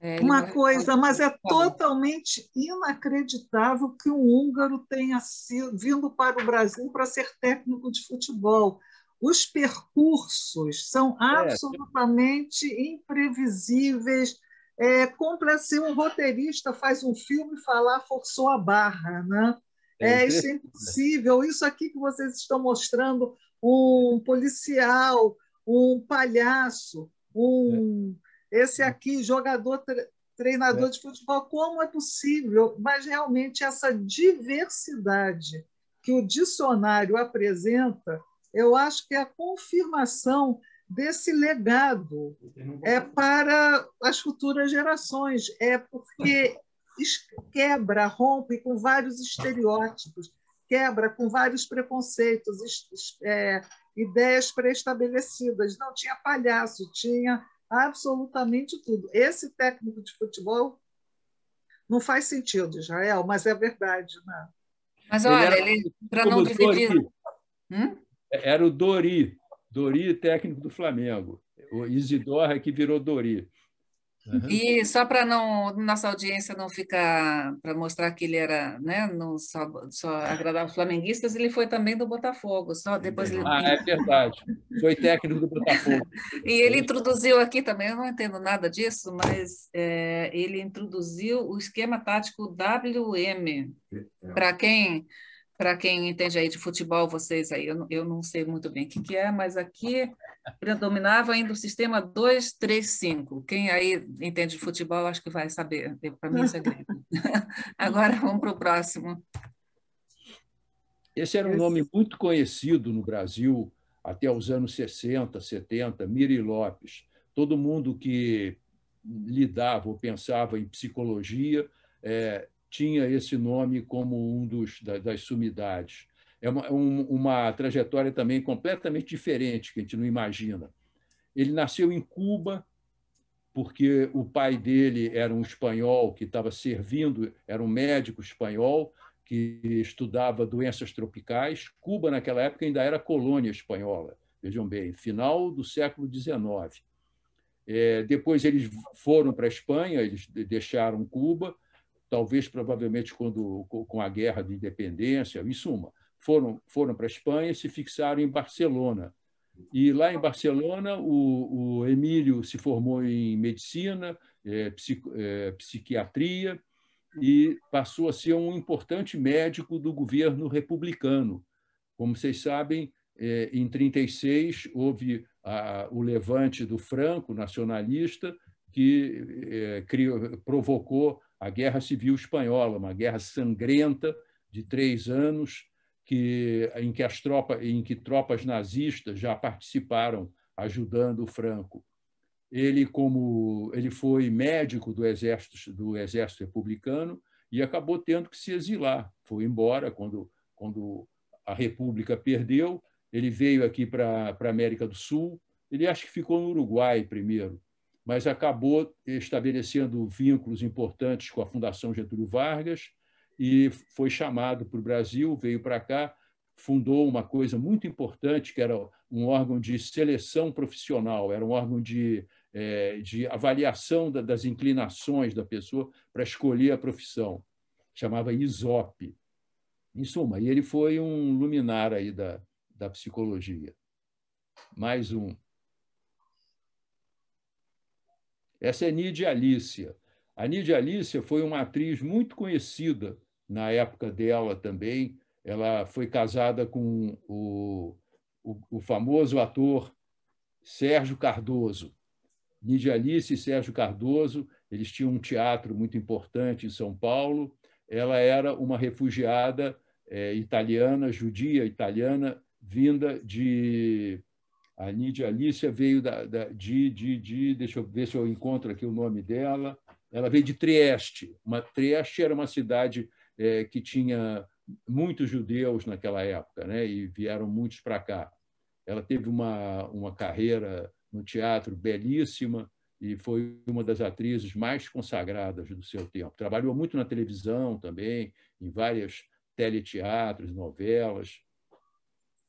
É, uma coisa, mas é totalmente inacreditável que um húngaro tenha sido, vindo para o Brasil para ser técnico de futebol. Os percursos são é. absolutamente imprevisíveis. É, compra se um roteirista faz um filme e falar forçou a barra, né? É, é isso é impossível. Isso aqui que vocês estão mostrando, um policial, um palhaço, um é. Esse hum. aqui, jogador, treinador é. de futebol, como é possível? Mas realmente essa diversidade que o dicionário apresenta, eu acho que é a confirmação desse legado é para as futuras gerações, é porque quebra, rompe com vários estereótipos, quebra com vários preconceitos, é, ideias pré-estabelecidas. Não tinha palhaço, tinha absolutamente tudo. Esse técnico de futebol não faz sentido, Israel, mas é verdade. Né? Mas olha, ele, ele para não dividir. Hum? Era o Dori, Dori, técnico do Flamengo. O Isidora que virou Dori. Uhum. E só para não nossa audiência não ficar para mostrar que ele era, né, não só, só agradava flamenguistas, ele foi também do Botafogo, só depois ele... Ah, é verdade. Foi técnico do Botafogo. e ele introduziu aqui também, eu não entendo nada disso, mas é, ele introduziu o esquema tático WM. É, é. Para quem para quem entende aí de futebol, vocês aí, eu, eu não sei muito bem o que, que é, mas aqui predominava ainda o sistema 2-3-5. Quem aí entende de futebol, acho que vai saber. Para mim, isso é grego. Agora vamos para o próximo. Esse era um nome muito conhecido no Brasil até os anos 60, 70, Miri Lopes. Todo mundo que lidava ou pensava em psicologia é, tinha esse nome como um dos, das sumidades é uma, um, uma trajetória também completamente diferente, que a gente não imagina. Ele nasceu em Cuba, porque o pai dele era um espanhol que estava servindo, era um médico espanhol que estudava doenças tropicais. Cuba, naquela época, ainda era colônia espanhola, vejam bem, final do século XIX. É, depois eles foram para a Espanha, eles deixaram Cuba, talvez, provavelmente, quando com a guerra de independência, em suma foram, foram para a Espanha e se fixaram em Barcelona. E lá em Barcelona, o, o Emílio se formou em medicina, é, psico, é, psiquiatria, e passou a ser um importante médico do governo republicano. Como vocês sabem, é, em 36 houve a, o levante do Franco nacionalista, que é, criou, provocou a Guerra Civil Espanhola, uma guerra sangrenta de três anos, que, em, que as tropas, em que tropas nazistas já participaram ajudando o Franco. Ele, como, ele foi médico do exército, do exército republicano e acabou tendo que se exilar. Foi embora quando, quando a República perdeu. Ele veio aqui para a América do Sul. Ele acho que ficou no Uruguai primeiro, mas acabou estabelecendo vínculos importantes com a Fundação Getúlio Vargas e foi chamado para o Brasil, veio para cá, fundou uma coisa muito importante, que era um órgão de seleção profissional, era um órgão de, é, de avaliação da, das inclinações da pessoa para escolher a profissão. Chamava ISOP. Em suma, e ele foi um luminar aí da, da psicologia. Mais um. Essa é Nídia Alicia. A Nídia Alicia foi uma atriz muito conhecida na época dela também. Ela foi casada com o, o, o famoso ator Sérgio Cardoso. Nidia Alice e Sérgio Cardoso, eles tinham um teatro muito importante em São Paulo. Ela era uma refugiada é, italiana, judia italiana, vinda de. A Nidia Alicia veio da, da, de, de, de. Deixa eu ver se eu encontro aqui o nome dela. Ela veio de Trieste. Uma, Trieste era uma cidade é, que tinha muitos judeus naquela época, né? e vieram muitos para cá. Ela teve uma, uma carreira no teatro belíssima e foi uma das atrizes mais consagradas do seu tempo. Trabalhou muito na televisão também, em vários teleteatros, novelas.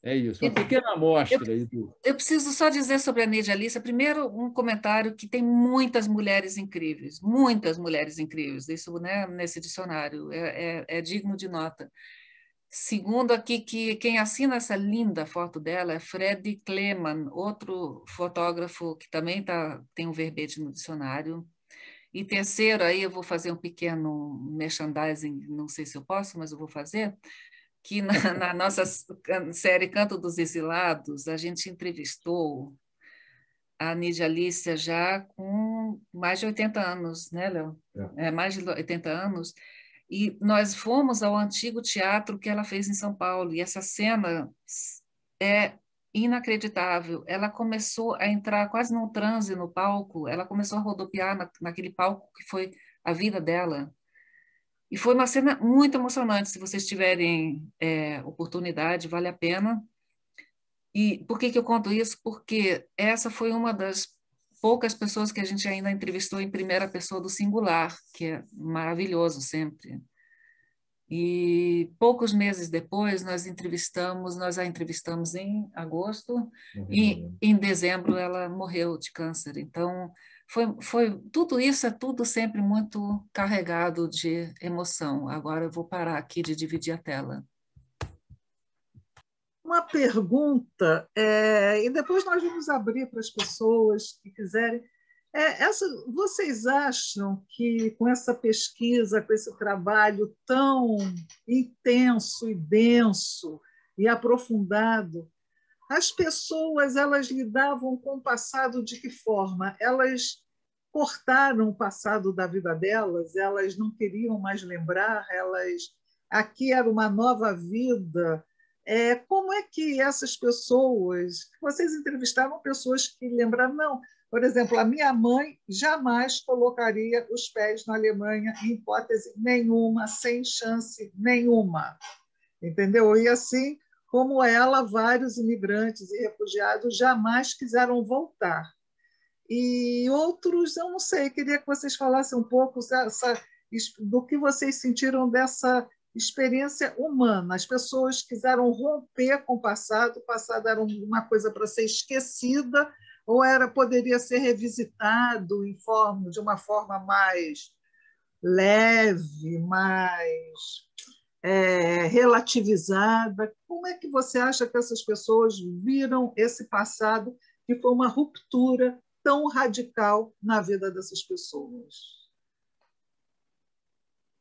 É isso, uma então, pequena amostra. Eu, do... eu preciso só dizer sobre a Neide Alissa, primeiro um comentário que tem muitas mulheres incríveis, muitas mulheres incríveis, isso né, nesse dicionário, é, é, é digno de nota. Segundo aqui, que quem assina essa linda foto dela é Fred Kleman, outro fotógrafo que também tá, tem um verbete no dicionário. E terceiro, aí eu vou fazer um pequeno merchandising, não sei se eu posso, mas eu vou fazer que na, na nossa série Canto dos Exilados, a gente entrevistou a Nidia Alícia já com mais de 80 anos, né, Léo? É. é. mais de 80 anos. E nós fomos ao antigo teatro que ela fez em São Paulo. E essa cena é inacreditável. Ela começou a entrar quase num transe no palco. Ela começou a rodopiar na, naquele palco que foi a vida dela. E foi uma cena muito emocionante. Se vocês tiverem é, oportunidade, vale a pena. E por que, que eu conto isso? Porque essa foi uma das poucas pessoas que a gente ainda entrevistou em primeira pessoa do singular, que é maravilhoso sempre. E poucos meses depois nós entrevistamos, nós a entrevistamos em agosto uhum. e em dezembro ela morreu de câncer. Então foi, foi tudo isso é tudo sempre muito carregado de emoção. Agora eu vou parar aqui de dividir a tela. Uma pergunta, é, e depois nós vamos abrir para as pessoas que quiserem. É, essa, vocês acham que com essa pesquisa, com esse trabalho tão intenso e denso e aprofundado, as pessoas, elas lidavam com o passado de que forma? Elas cortaram o passado da vida delas, elas não queriam mais lembrar, elas aqui era uma nova vida. É, como é que essas pessoas, vocês entrevistaram pessoas que lembraram, não, por exemplo, a minha mãe jamais colocaria os pés na Alemanha em hipótese nenhuma, sem chance nenhuma. Entendeu? E assim, como ela, vários imigrantes e refugiados jamais quiseram voltar. E outros, eu não sei, queria que vocês falassem um pouco dessa, do que vocês sentiram dessa experiência humana. As pessoas quiseram romper com o passado, o passado era uma coisa para ser esquecida, ou era poderia ser revisitado em forma, de uma forma mais leve, mais é, relativizada. Como é que você acha que essas pessoas viram esse passado que foi uma ruptura tão radical na vida dessas pessoas?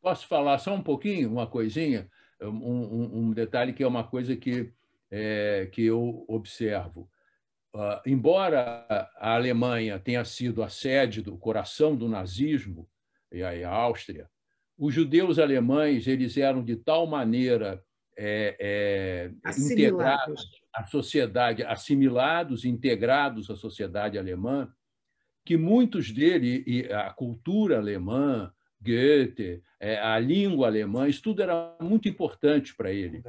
Posso falar só um pouquinho, uma coisinha, um, um, um detalhe que é uma coisa que, é, que eu observo. Uh, embora a Alemanha tenha sido a sede do coração do nazismo, e a Áustria, os judeus alemães eles eram de tal maneira é, é, integrados à sociedade, assimilados, integrados à sociedade alemã, que muitos deles, e a cultura alemã, Goethe, é, a língua alemã, isso tudo era muito importante para ele.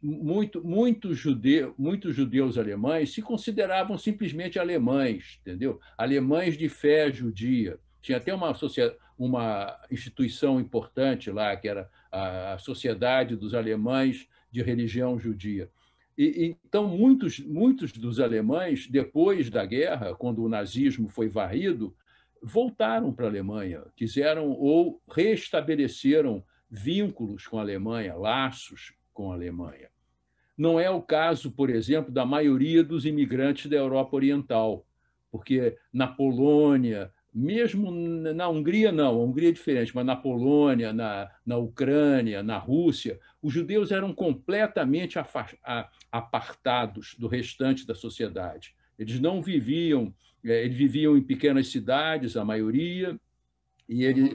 Muito, muito judeu, muitos judeus alemães se consideravam simplesmente alemães, entendeu? Alemães de fé judia. Tinha até uma sociedade, uma instituição importante lá, que era a Sociedade dos Alemães de Religião Judia. E, então, muitos, muitos dos alemães, depois da guerra, quando o nazismo foi varrido, voltaram para a Alemanha, quiseram ou restabeleceram vínculos com a Alemanha, laços com a Alemanha. Não é o caso, por exemplo, da maioria dos imigrantes da Europa Oriental, porque na Polônia, mesmo na Hungria, não, a Hungria é diferente, mas na Polônia, na, na Ucrânia, na Rússia, os judeus eram completamente apartados do restante da sociedade. Eles não viviam, é, eles viviam em pequenas cidades, a maioria, e eles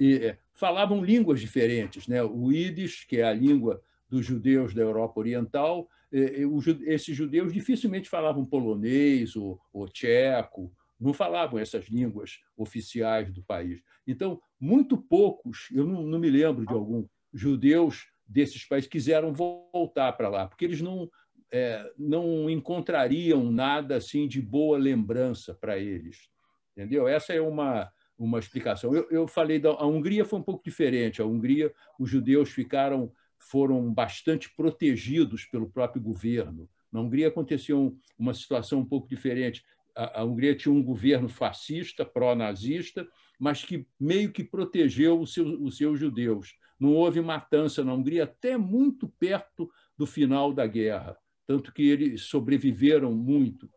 e, é, falavam línguas diferentes. Né? O Yiddish, que é a língua dos judeus da Europa Oriental, é, esses judeus dificilmente falavam polonês ou, ou tcheco não falavam essas línguas oficiais do país. Então, muito poucos, eu não, não me lembro de algum, judeus desses países quiseram voltar para lá, porque eles não, é, não encontrariam nada assim de boa lembrança para eles. Entendeu? Essa é uma, uma explicação. Eu, eu falei da a Hungria foi um pouco diferente. A Hungria, os judeus ficaram foram bastante protegidos pelo próprio governo. Na Hungria aconteceu uma situação um pouco diferente a, Hungria tinha um governo fascista, pró-nazista, mas que meio que protegeu os seus, os seus judeus. Não houve matança na Hungria até muito perto do final da guerra, tanto que eles sobreviveram muito.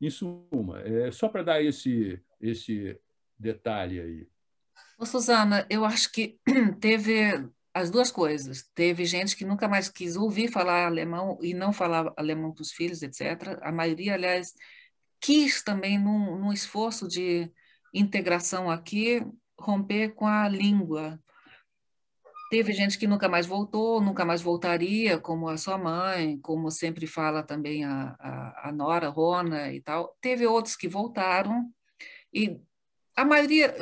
Em suma, é só para dar esse, esse detalhe aí. Ô, Suzana, eu acho que teve as duas coisas. Teve gente que nunca mais quis ouvir falar alemão e não falar alemão para os filhos, etc. A maioria, aliás, quis também, num, num esforço de integração aqui, romper com a língua. Teve gente que nunca mais voltou, nunca mais voltaria, como a sua mãe, como sempre fala também a, a, a Nora, Rona e tal. Teve outros que voltaram e a maioria,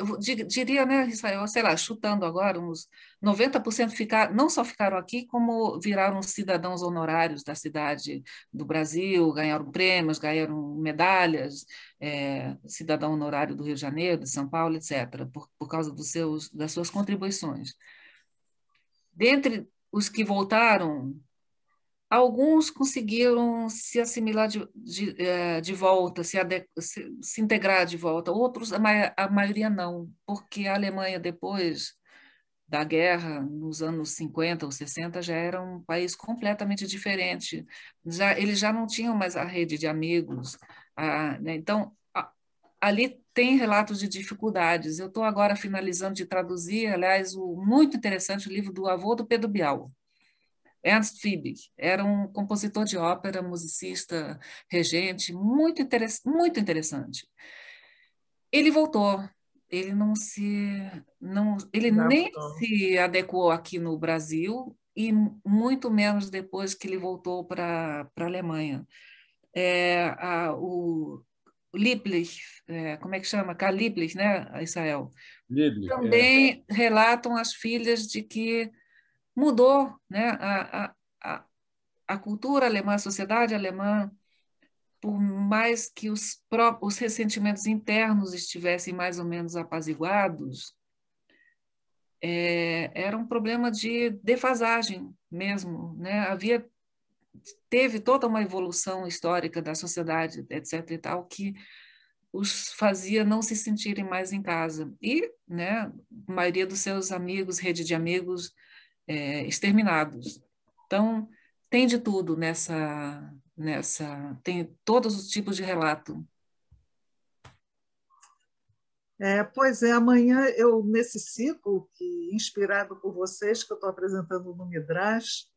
diria, né, Israel, sei lá, chutando agora, uns 90% ficar, não só ficaram aqui, como viraram cidadãos honorários da cidade do Brasil, ganharam prêmios, ganharam medalhas, é, cidadão honorário do Rio de Janeiro, de São Paulo, etc., por, por causa dos seus, das suas contribuições. Dentre os que voltaram, Alguns conseguiram se assimilar de, de, eh, de volta, se, ade, se, se, integrar de volta, outros, a, ma a maioria não, porque a Alemanha, depois da guerra, nos anos 50 ou 60, já era um país completamente diferente. Já, eles já não tinham mais a rede de amigos. A, né? Então, a, ali tem relatos de dificuldades. Eu estou agora finalizando de traduzir, aliás, o muito interessante livro do avô do Pedro Bial, Ernst Fiebig era um compositor de ópera, musicista, regente, muito, interess muito interessante. Ele voltou, ele não se, não, ele não nem se adequou aqui no Brasil e muito menos depois que ele voltou para a Alemanha. É, a, o Lieblich, é, como é que chama? Karl Lieblich, né, Israel? Lieblich, é. Também é. relatam as filhas de que mudou né, a, a, a cultura alemã, a sociedade alemã, por mais que os, os ressentimentos internos estivessem mais ou menos apaziguados, é, era um problema de defasagem mesmo, né? Havia teve toda uma evolução histórica da sociedade, etc. e tal que os fazia não se sentirem mais em casa. E, né, a maioria dos seus amigos, rede de amigos, é, exterminados. Então, tem de tudo nessa, nessa, tem todos os tipos de relato. É, pois é, amanhã eu, nesse ciclo, que, inspirado por vocês, que eu estou apresentando no Midrash,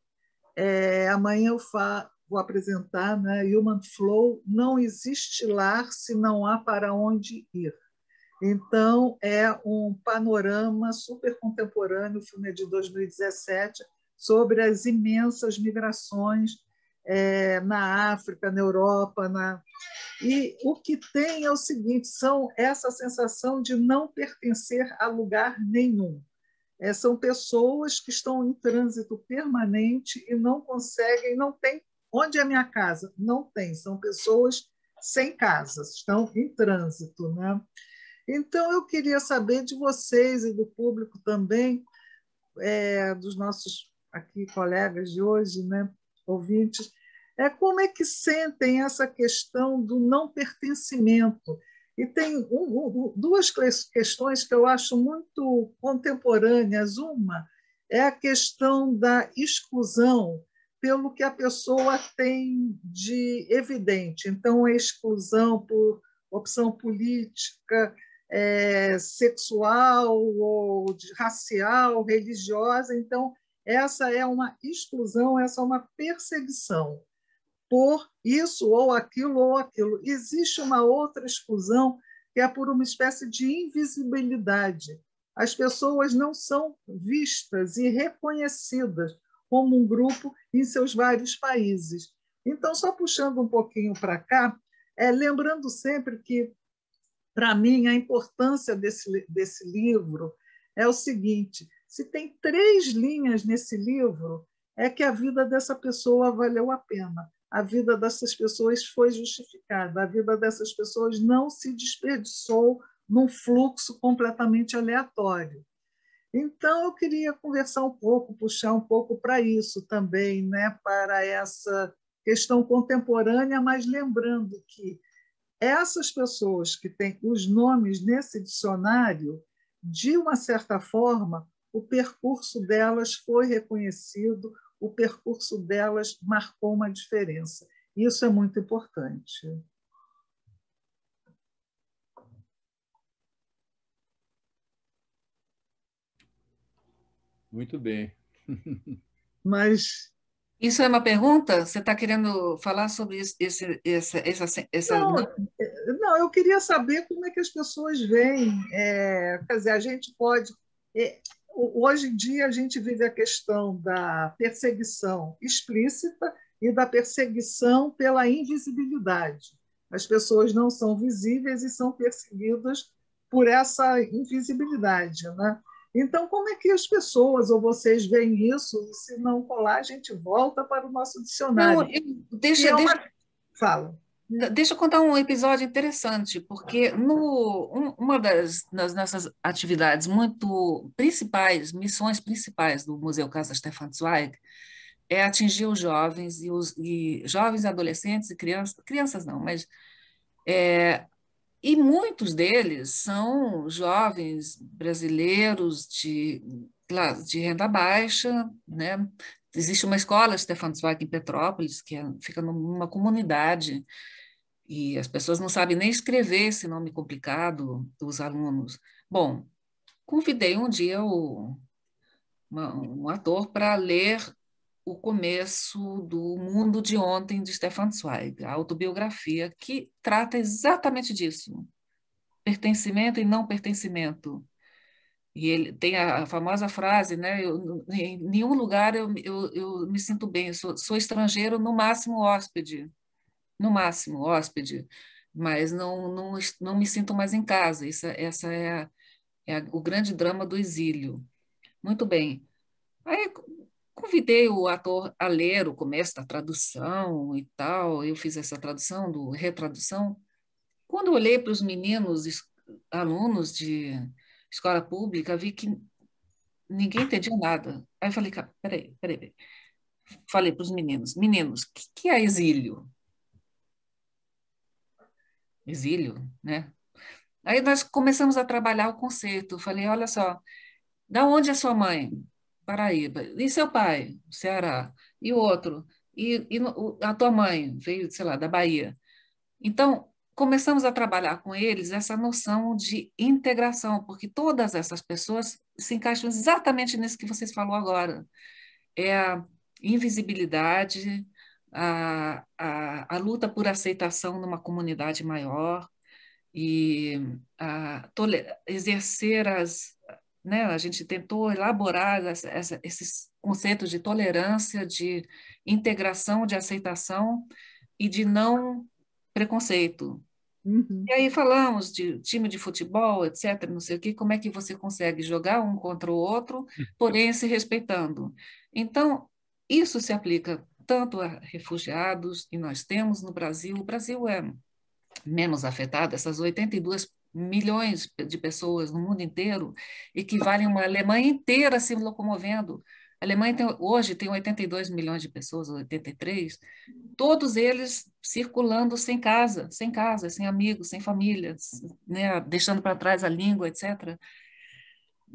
é, amanhã eu fa vou apresentar né, Human Flow, não existe lar se não há para onde ir. Então, é um panorama super contemporâneo, o filme é de 2017, sobre as imensas migrações é, na África, na Europa. Na... E o que tem é o seguinte: são essa sensação de não pertencer a lugar nenhum. É, são pessoas que estão em trânsito permanente e não conseguem, não tem. Onde é a minha casa? Não tem. São pessoas sem casas, estão em trânsito. Né? Então, eu queria saber de vocês e do público também, é, dos nossos aqui colegas de hoje, né, ouvintes, é como é que sentem essa questão do não pertencimento. E tem um, um, duas questões que eu acho muito contemporâneas. Uma é a questão da exclusão pelo que a pessoa tem de evidente. Então, a exclusão por opção política, é, sexual ou racial, religiosa. Então, essa é uma exclusão, essa é uma perseguição por isso ou aquilo ou aquilo. Existe uma outra exclusão que é por uma espécie de invisibilidade. As pessoas não são vistas e reconhecidas como um grupo em seus vários países. Então, só puxando um pouquinho para cá, é, lembrando sempre que para mim, a importância desse, desse livro é o seguinte: se tem três linhas nesse livro, é que a vida dessa pessoa valeu a pena, a vida dessas pessoas foi justificada, a vida dessas pessoas não se desperdiçou num fluxo completamente aleatório. Então, eu queria conversar um pouco, puxar um pouco para isso também, né? para essa questão contemporânea, mas lembrando que essas pessoas que têm os nomes nesse dicionário, de uma certa forma, o percurso delas foi reconhecido, o percurso delas marcou uma diferença. Isso é muito importante. Muito bem. Mas isso é uma pergunta? Você está querendo falar sobre isso, esse, essa, essa, essa, não, eh, não, eu queria saber como é que as pessoas veem. É, quer dizer, a gente pode. É, hoje em dia, a gente vive a questão da perseguição explícita e da perseguição pela invisibilidade. As pessoas não são visíveis e são perseguidas por essa invisibilidade. Né? Então, como é que as pessoas ou vocês veem isso? Se não colar, a gente volta para o nosso dicionário. Não, eu, deixa, é uma... deixa, Fala. Deixa eu contar um episódio interessante, porque no, um, uma das, das, nossas atividades muito principais, missões principais do Museu Casa Stefan Zweig, é atingir os jovens e os e jovens, adolescentes e crianças, crianças não, mas é, e muitos deles são jovens brasileiros de, de renda baixa, né? Existe uma escola, Stefan Zweig, em Petrópolis, que é, fica numa comunidade, e as pessoas não sabem nem escrever esse nome complicado dos alunos. Bom, convidei um dia o, uma, um ator para ler o começo do Mundo de Ontem, de Stefan Zweig, a autobiografia, que trata exatamente disso, pertencimento e não pertencimento. E ele tem a famosa frase, né? Eu, em nenhum lugar eu, eu, eu me sinto bem, sou, sou, estrangeiro, no máximo hóspede, no máximo hóspede, mas não, não, não me sinto mais em casa. Essa, é, essa é, a, é a, o grande drama do exílio. Muito bem convidei o ator a ler o começo da tradução e tal. Eu fiz essa tradução, do retradução. Quando olhei para os meninos, alunos de escola pública, vi que ninguém entendia nada. Aí falei, peraí, peraí, peraí. Falei para os meninos, meninos, o que, que é exílio? Exílio, né? Aí nós começamos a trabalhar o conceito. Falei, olha só, da onde é sua mãe? Paraíba. E seu pai, Ceará. E outro. E, e a tua mãe veio, sei lá, da Bahia. Então, começamos a trabalhar com eles essa noção de integração, porque todas essas pessoas se encaixam exatamente nisso que vocês falou agora. É a invisibilidade, a, a, a luta por aceitação numa comunidade maior e a, exercer as, né? A gente tentou elaborar essa, essa, esses conceitos de tolerância, de integração, de aceitação e de não preconceito. Uhum. E aí falamos de time de futebol, etc., não sei o que, como é que você consegue jogar um contra o outro, porém se respeitando. Então, isso se aplica tanto a refugiados, e nós temos no Brasil, o Brasil é menos afetado, essas 82 milhões de pessoas no mundo inteiro, equivalem a uma Alemanha inteira se locomovendo. A Alemanha tem, hoje tem 82 milhões de pessoas, 83, todos eles circulando sem casa, sem casa, sem amigos, sem família, né, deixando para trás a língua, etc.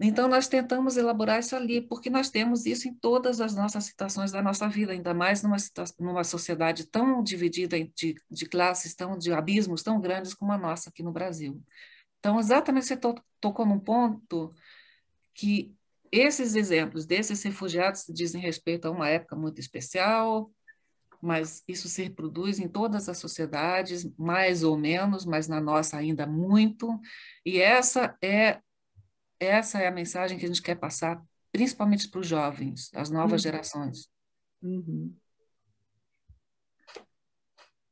Então, nós tentamos elaborar isso ali, porque nós temos isso em todas as nossas situações da nossa vida, ainda mais numa, numa sociedade tão dividida de, de classes, tão, de abismos tão grandes como a nossa aqui no Brasil. Então, exatamente você to, tocou num ponto que esses exemplos desses refugiados dizem respeito a uma época muito especial, mas isso se reproduz em todas as sociedades, mais ou menos, mas na nossa ainda muito. E essa é essa é a mensagem que a gente quer passar, principalmente para os jovens, as novas uhum. gerações. Uhum.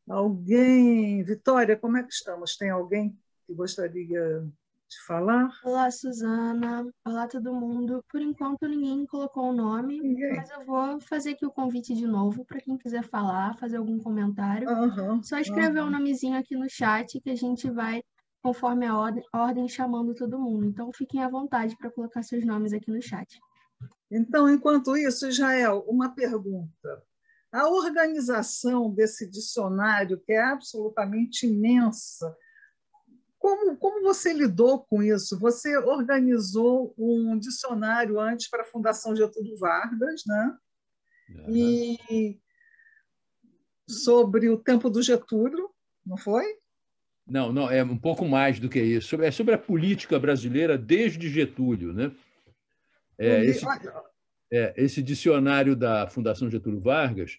Alguém, Vitória, como é que estamos? Tem alguém que gostaria de falar? Olá, Suzana. Olá, todo mundo. Por enquanto, ninguém colocou o nome, ninguém. mas eu vou fazer aqui o convite de novo para quem quiser falar, fazer algum comentário. Uhum, Só escrever o uhum. um nomezinho aqui no chat que a gente vai conforme a ordem, ordem chamando todo mundo. Então, fiquem à vontade para colocar seus nomes aqui no chat. Então, enquanto isso, Israel, uma pergunta. A organização desse dicionário, que é absolutamente imensa, como, como você lidou com isso? Você organizou um dicionário antes para a Fundação Getúlio Vargas, né? Uhum. E sobre o tempo do Getúlio, não foi? Não, não, é um pouco mais do que isso. É sobre a política brasileira desde Getúlio, né? É, esse, é, esse dicionário da Fundação Getúlio Vargas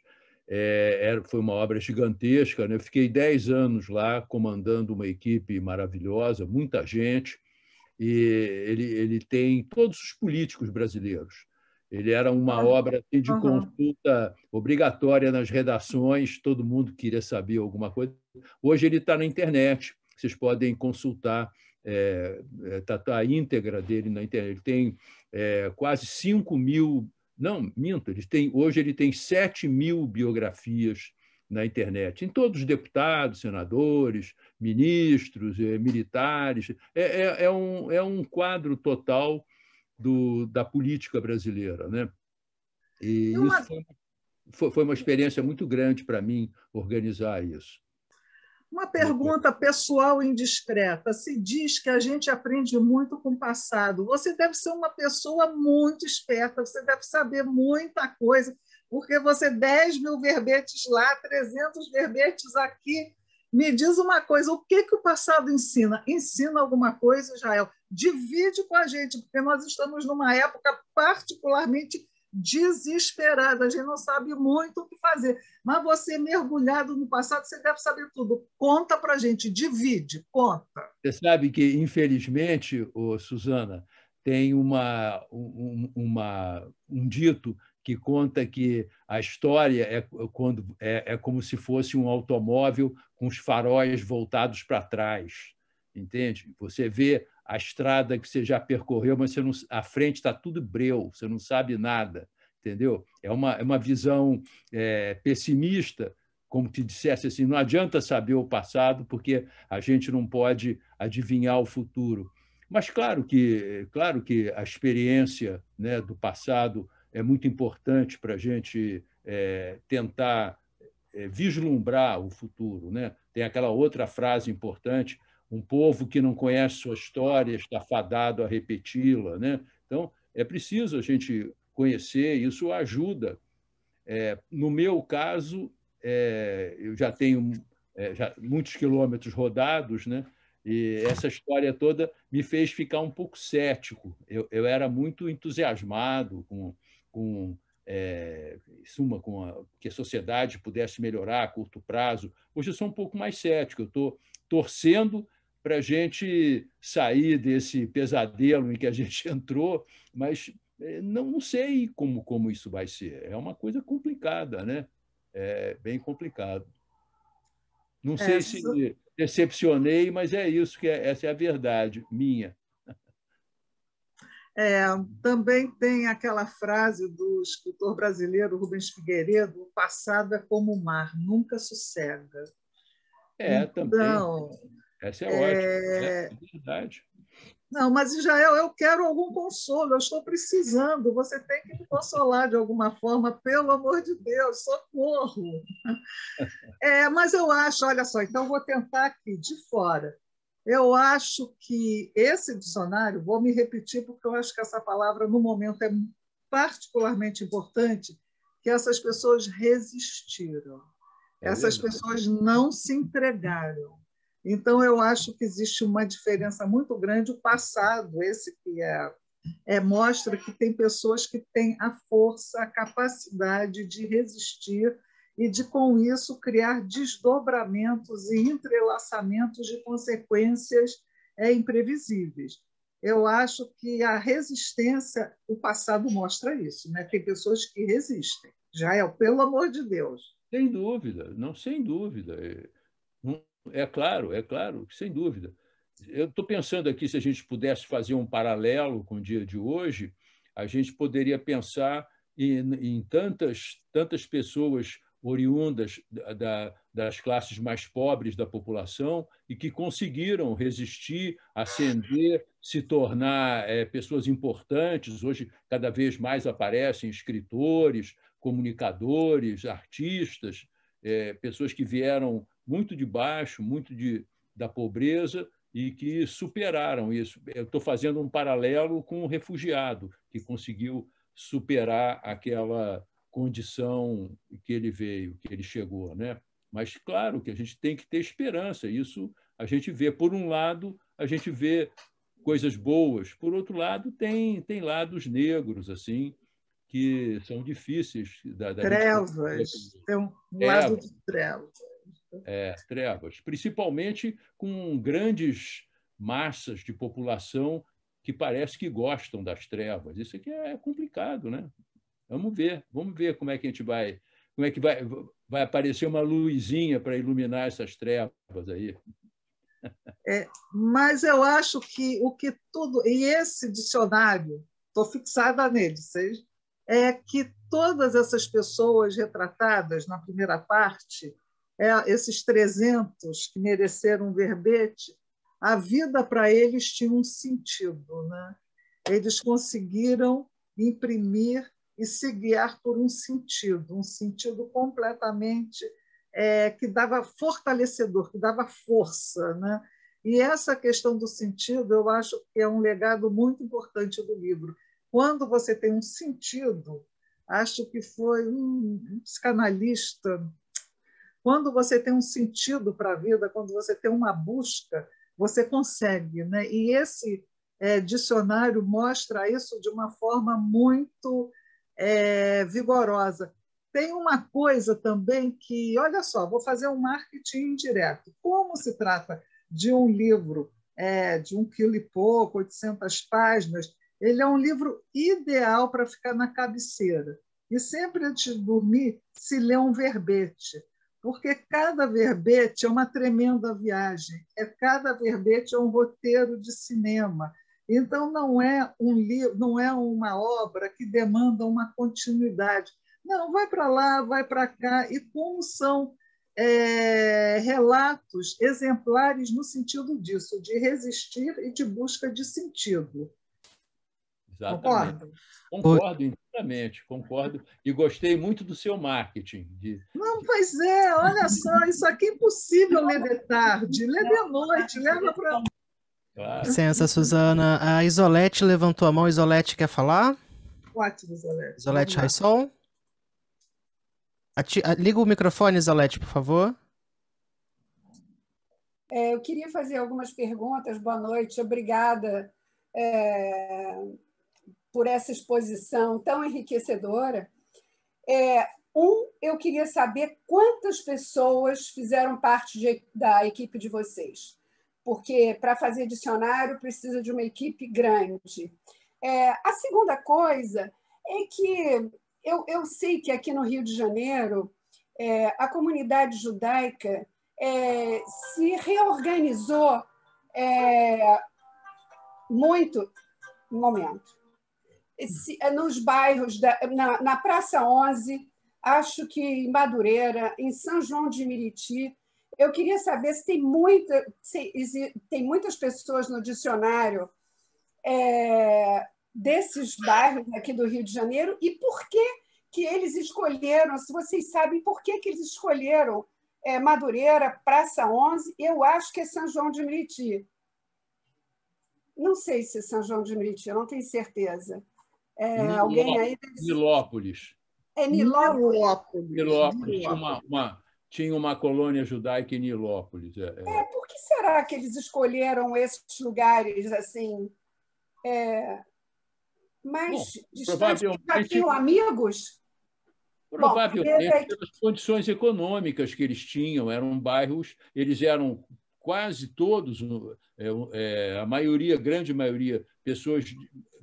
é, era, foi uma obra gigantesca. Né? Eu fiquei 10 anos lá comandando uma equipe maravilhosa, muita gente, e ele, ele tem todos os políticos brasileiros. Ele era uma obra assim, de uhum. consulta obrigatória nas redações, todo mundo queria saber alguma coisa. Hoje ele está na internet, vocês podem consultar está eh, eh, é, tá a íntegra dele na internet. Ele tem é, quase 5 mil, não, minto, ele tem, hoje ele tem 7 mil biografias na internet, em todos os deputados, senadores, ministros, militares. É, é, é um, é um quadro total do, da política brasileira. Né? E é uma... isso foi, foi uma experiência muito grande para mim organizar isso. Uma pergunta pessoal indiscreta. Se diz que a gente aprende muito com o passado. Você deve ser uma pessoa muito esperta, você deve saber muita coisa, porque você 10 mil verbetes lá, 300 verbetes aqui, me diz uma coisa, o que, que o passado ensina? Ensina alguma coisa, Israel? Divide com a gente, porque nós estamos numa época particularmente desesperada, a gente não sabe muito o que fazer. Mas você, mergulhado no passado, você deve saber tudo. Conta para a gente, divide, conta. Você sabe que, infelizmente, ô, Suzana, tem uma, um, uma, um dito que conta que a história é, quando, é, é como se fosse um automóvel com os faróis voltados para trás, entende? Você vê a estrada que você já percorreu, mas você não, a frente está tudo breu, você não sabe nada, entendeu? É uma, é uma visão é, pessimista, como te dissesse assim, não adianta saber o passado porque a gente não pode adivinhar o futuro. Mas claro que, claro que a experiência né, do passado é muito importante para a gente é, tentar é, vislumbrar o futuro. Né? Tem aquela outra frase importante: um povo que não conhece sua história está fadado a repeti-la. Né? Então, é preciso a gente conhecer, isso ajuda. É, no meu caso, é, eu já tenho é, já muitos quilômetros rodados, né? e essa história toda me fez ficar um pouco cético. Eu, eu era muito entusiasmado com, com é, eh, em suma, com a, que a sociedade pudesse melhorar a curto prazo. Hoje eu sou um pouco mais cético, eu estou torcendo para a gente sair desse pesadelo em que a gente entrou, mas é, não, não, sei como, como isso vai ser. É uma coisa complicada, né? É bem complicado. Não é, sei é, se decepcionei, mas é isso que é, essa é a verdade minha. É, também tem aquela frase do escritor brasileiro Rubens Figueiredo: o passado é como o mar, nunca sossega. É, então, também. Essa é, é... ótima, né? é verdade. Não, mas Israel, eu quero algum consolo, eu estou precisando, você tem que me consolar de alguma forma, pelo amor de Deus, socorro. É, mas eu acho, olha só, então vou tentar aqui de fora eu acho que esse dicionário, vou me repetir porque eu acho que essa palavra no momento é particularmente importante, que essas pessoas resistiram. É essas pessoas não se entregaram. Então, eu acho que existe uma diferença muito grande. O passado, esse que é, é, mostra que tem pessoas que têm a força, a capacidade de resistir e de, com isso, criar desdobramentos e entrelaçamentos de consequências é, imprevisíveis. Eu acho que a resistência, o passado mostra isso, né? Tem pessoas que resistem. Já é, pelo amor de Deus. Sem dúvida, não, sem dúvida. É, é claro, é claro, sem dúvida. Eu estou pensando aqui, se a gente pudesse fazer um paralelo com o dia de hoje, a gente poderia pensar em, em tantas, tantas pessoas oriundas da, das classes mais pobres da população e que conseguiram resistir, ascender, se tornar é, pessoas importantes. Hoje, cada vez mais aparecem escritores, comunicadores, artistas, é, pessoas que vieram muito de baixo, muito de, da pobreza e que superaram isso. Eu estou fazendo um paralelo com o refugiado que conseguiu superar aquela condição que ele veio, que ele chegou, né? Mas claro que a gente tem que ter esperança. Isso a gente vê por um lado, a gente vê coisas boas, por outro lado tem tem lados negros assim que são difíceis da, da trevas, gente... tem um é. lado de trevas. É, trevas, principalmente com grandes massas de população que parece que gostam das trevas. Isso aqui é complicado, né? Vamos ver, vamos ver como é que a gente vai, como é que vai, vai aparecer uma luzinha para iluminar essas trevas aí. É, mas eu acho que o que tudo e esse dicionário, estou fixada nele, vocês, é que todas essas pessoas retratadas na primeira parte, é, esses 300 que mereceram um verbete, a vida para eles tinha um sentido, né? Eles conseguiram imprimir e se guiar por um sentido, um sentido completamente é, que dava fortalecedor, que dava força. Né? E essa questão do sentido, eu acho que é um legado muito importante do livro. Quando você tem um sentido, acho que foi um psicanalista. Quando você tem um sentido para a vida, quando você tem uma busca, você consegue. Né? E esse é, dicionário mostra isso de uma forma muito é, vigorosa. Tem uma coisa também que, olha só, vou fazer um marketing indireto. Como se trata de um livro é, de um quilo e pouco, 800 páginas, ele é um livro ideal para ficar na cabeceira. E sempre antes de dormir, se lê um verbete, porque cada verbete é uma tremenda viagem, é cada verbete é um roteiro de cinema, então, não é um livro, não é uma obra que demanda uma continuidade. Não, vai para lá, vai para cá, e como são é, relatos exemplares no sentido disso, de resistir e de busca de sentido. Exatamente. Concordo? Concordo inteiramente, concordo. E gostei muito do seu marketing. De... Não, pois é, olha só, isso aqui é impossível ler de tarde, ler de noite, leva para Claro. Licença, Suzana. A Isolete levantou a mão. Isolete quer falar? Ótimo, Isolete. Isolete Raisson. Ati... Liga o microfone, Isolete, por favor. É, eu queria fazer algumas perguntas. Boa noite, obrigada é, por essa exposição tão enriquecedora. É, um, eu queria saber quantas pessoas fizeram parte de, da equipe de vocês porque para fazer dicionário precisa de uma equipe grande. É, a segunda coisa é que eu, eu, sei que aqui no Rio de Janeiro é, a comunidade judaica é, se reorganizou é, muito. Um momento. Se, é, nos bairros, da, na, na Praça 11, acho que em Madureira, em São João de Meriti, eu queria saber se tem, muita, se, se, tem muitas pessoas no dicionário é, desses bairros aqui do Rio de Janeiro e por que, que eles escolheram, se vocês sabem por que, que eles escolheram é, Madureira, Praça 11, eu acho que é São João de Meriti. Não sei se é São João de Meriti, eu não tenho certeza. É, Niló... alguém aí Nilópolis. É Nilópolis. Nilópolis, Nilópolis. Uma, uma, tinha uma colônia judaica em Nilópolis. É, é. é, por que será que eles escolheram esses lugares assim? É, mais Bom, tinham amigos? Provavelmente é pelas condições econômicas que eles tinham, eram bairros, eles eram quase todos, é, a maioria, grande maioria, pessoas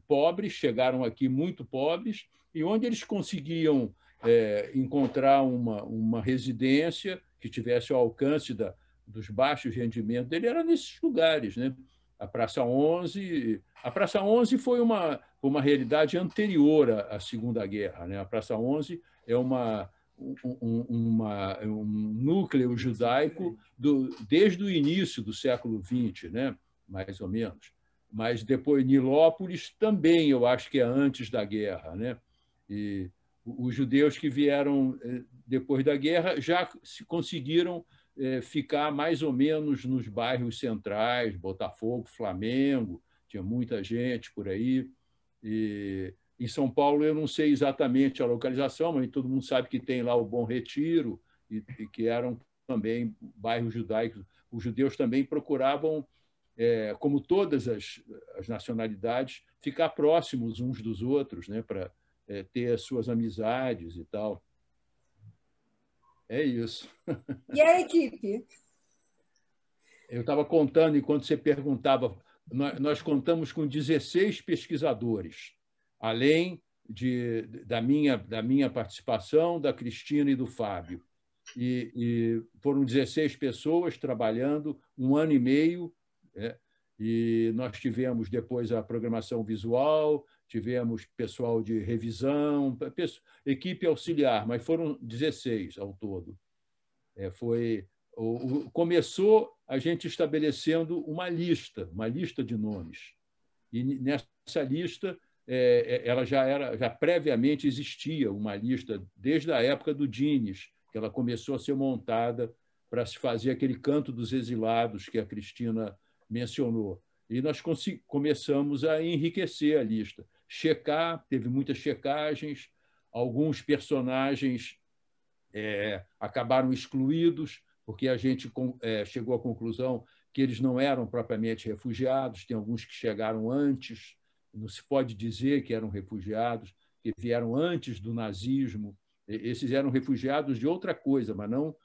pobres, chegaram aqui muito pobres, e onde eles conseguiam é, encontrar uma, uma residência que tivesse o alcance da, dos baixos rendimentos dele, era nesses lugares. Né? A Praça 11, a Praça 11 foi uma, uma realidade anterior à, à Segunda Guerra. Né? A Praça 11 é uma, um, uma, é um núcleo judaico do, desde o início do século XX, né? mais ou menos. Mas depois, Nilópolis também, eu acho que é antes da guerra. Né? E, os judeus que vieram eh, depois da guerra já conseguiram eh, ficar mais ou menos nos bairros centrais, Botafogo, Flamengo, tinha muita gente por aí. E em São Paulo eu não sei exatamente a localização, mas todo mundo sabe que tem lá o Bom Retiro e, e que eram também bairros judaicos. Os judeus também procuravam, é, como todas as, as, nacionalidades, ficar próximos uns dos outros, né, para é, ter as suas amizades e tal. É isso. E a equipe? Eu estava contando, enquanto você perguntava, nós, nós, contamos com 16 pesquisadores, além de, da, minha, da minha participação, da Cristina e do Fábio. E, e foram 16 pessoas trabalhando um ano e meio, é, e nós tivemos depois a programação visual, tivemos pessoal de revisão, equipe auxiliar, mas foram 16 ao todo. É, foi o, o, começou a gente estabelecendo uma lista, uma lista de nomes. E nessa lista, é, é, ela já era, já previamente existia uma lista desde a época do Dines, que ela começou a ser montada para se fazer aquele canto dos exilados que a Cristina mencionou. E nós começamos a enriquecer a lista checar, teve muitas checagens, alguns personagens é, acabaram excluídos, porque a gente é, chegou à conclusão que eles não eram propriamente refugiados, tem alguns que chegaram antes, não se pode dizer que eram refugiados, que vieram antes do nazismo, esses eram refugiados de outra coisa, mas não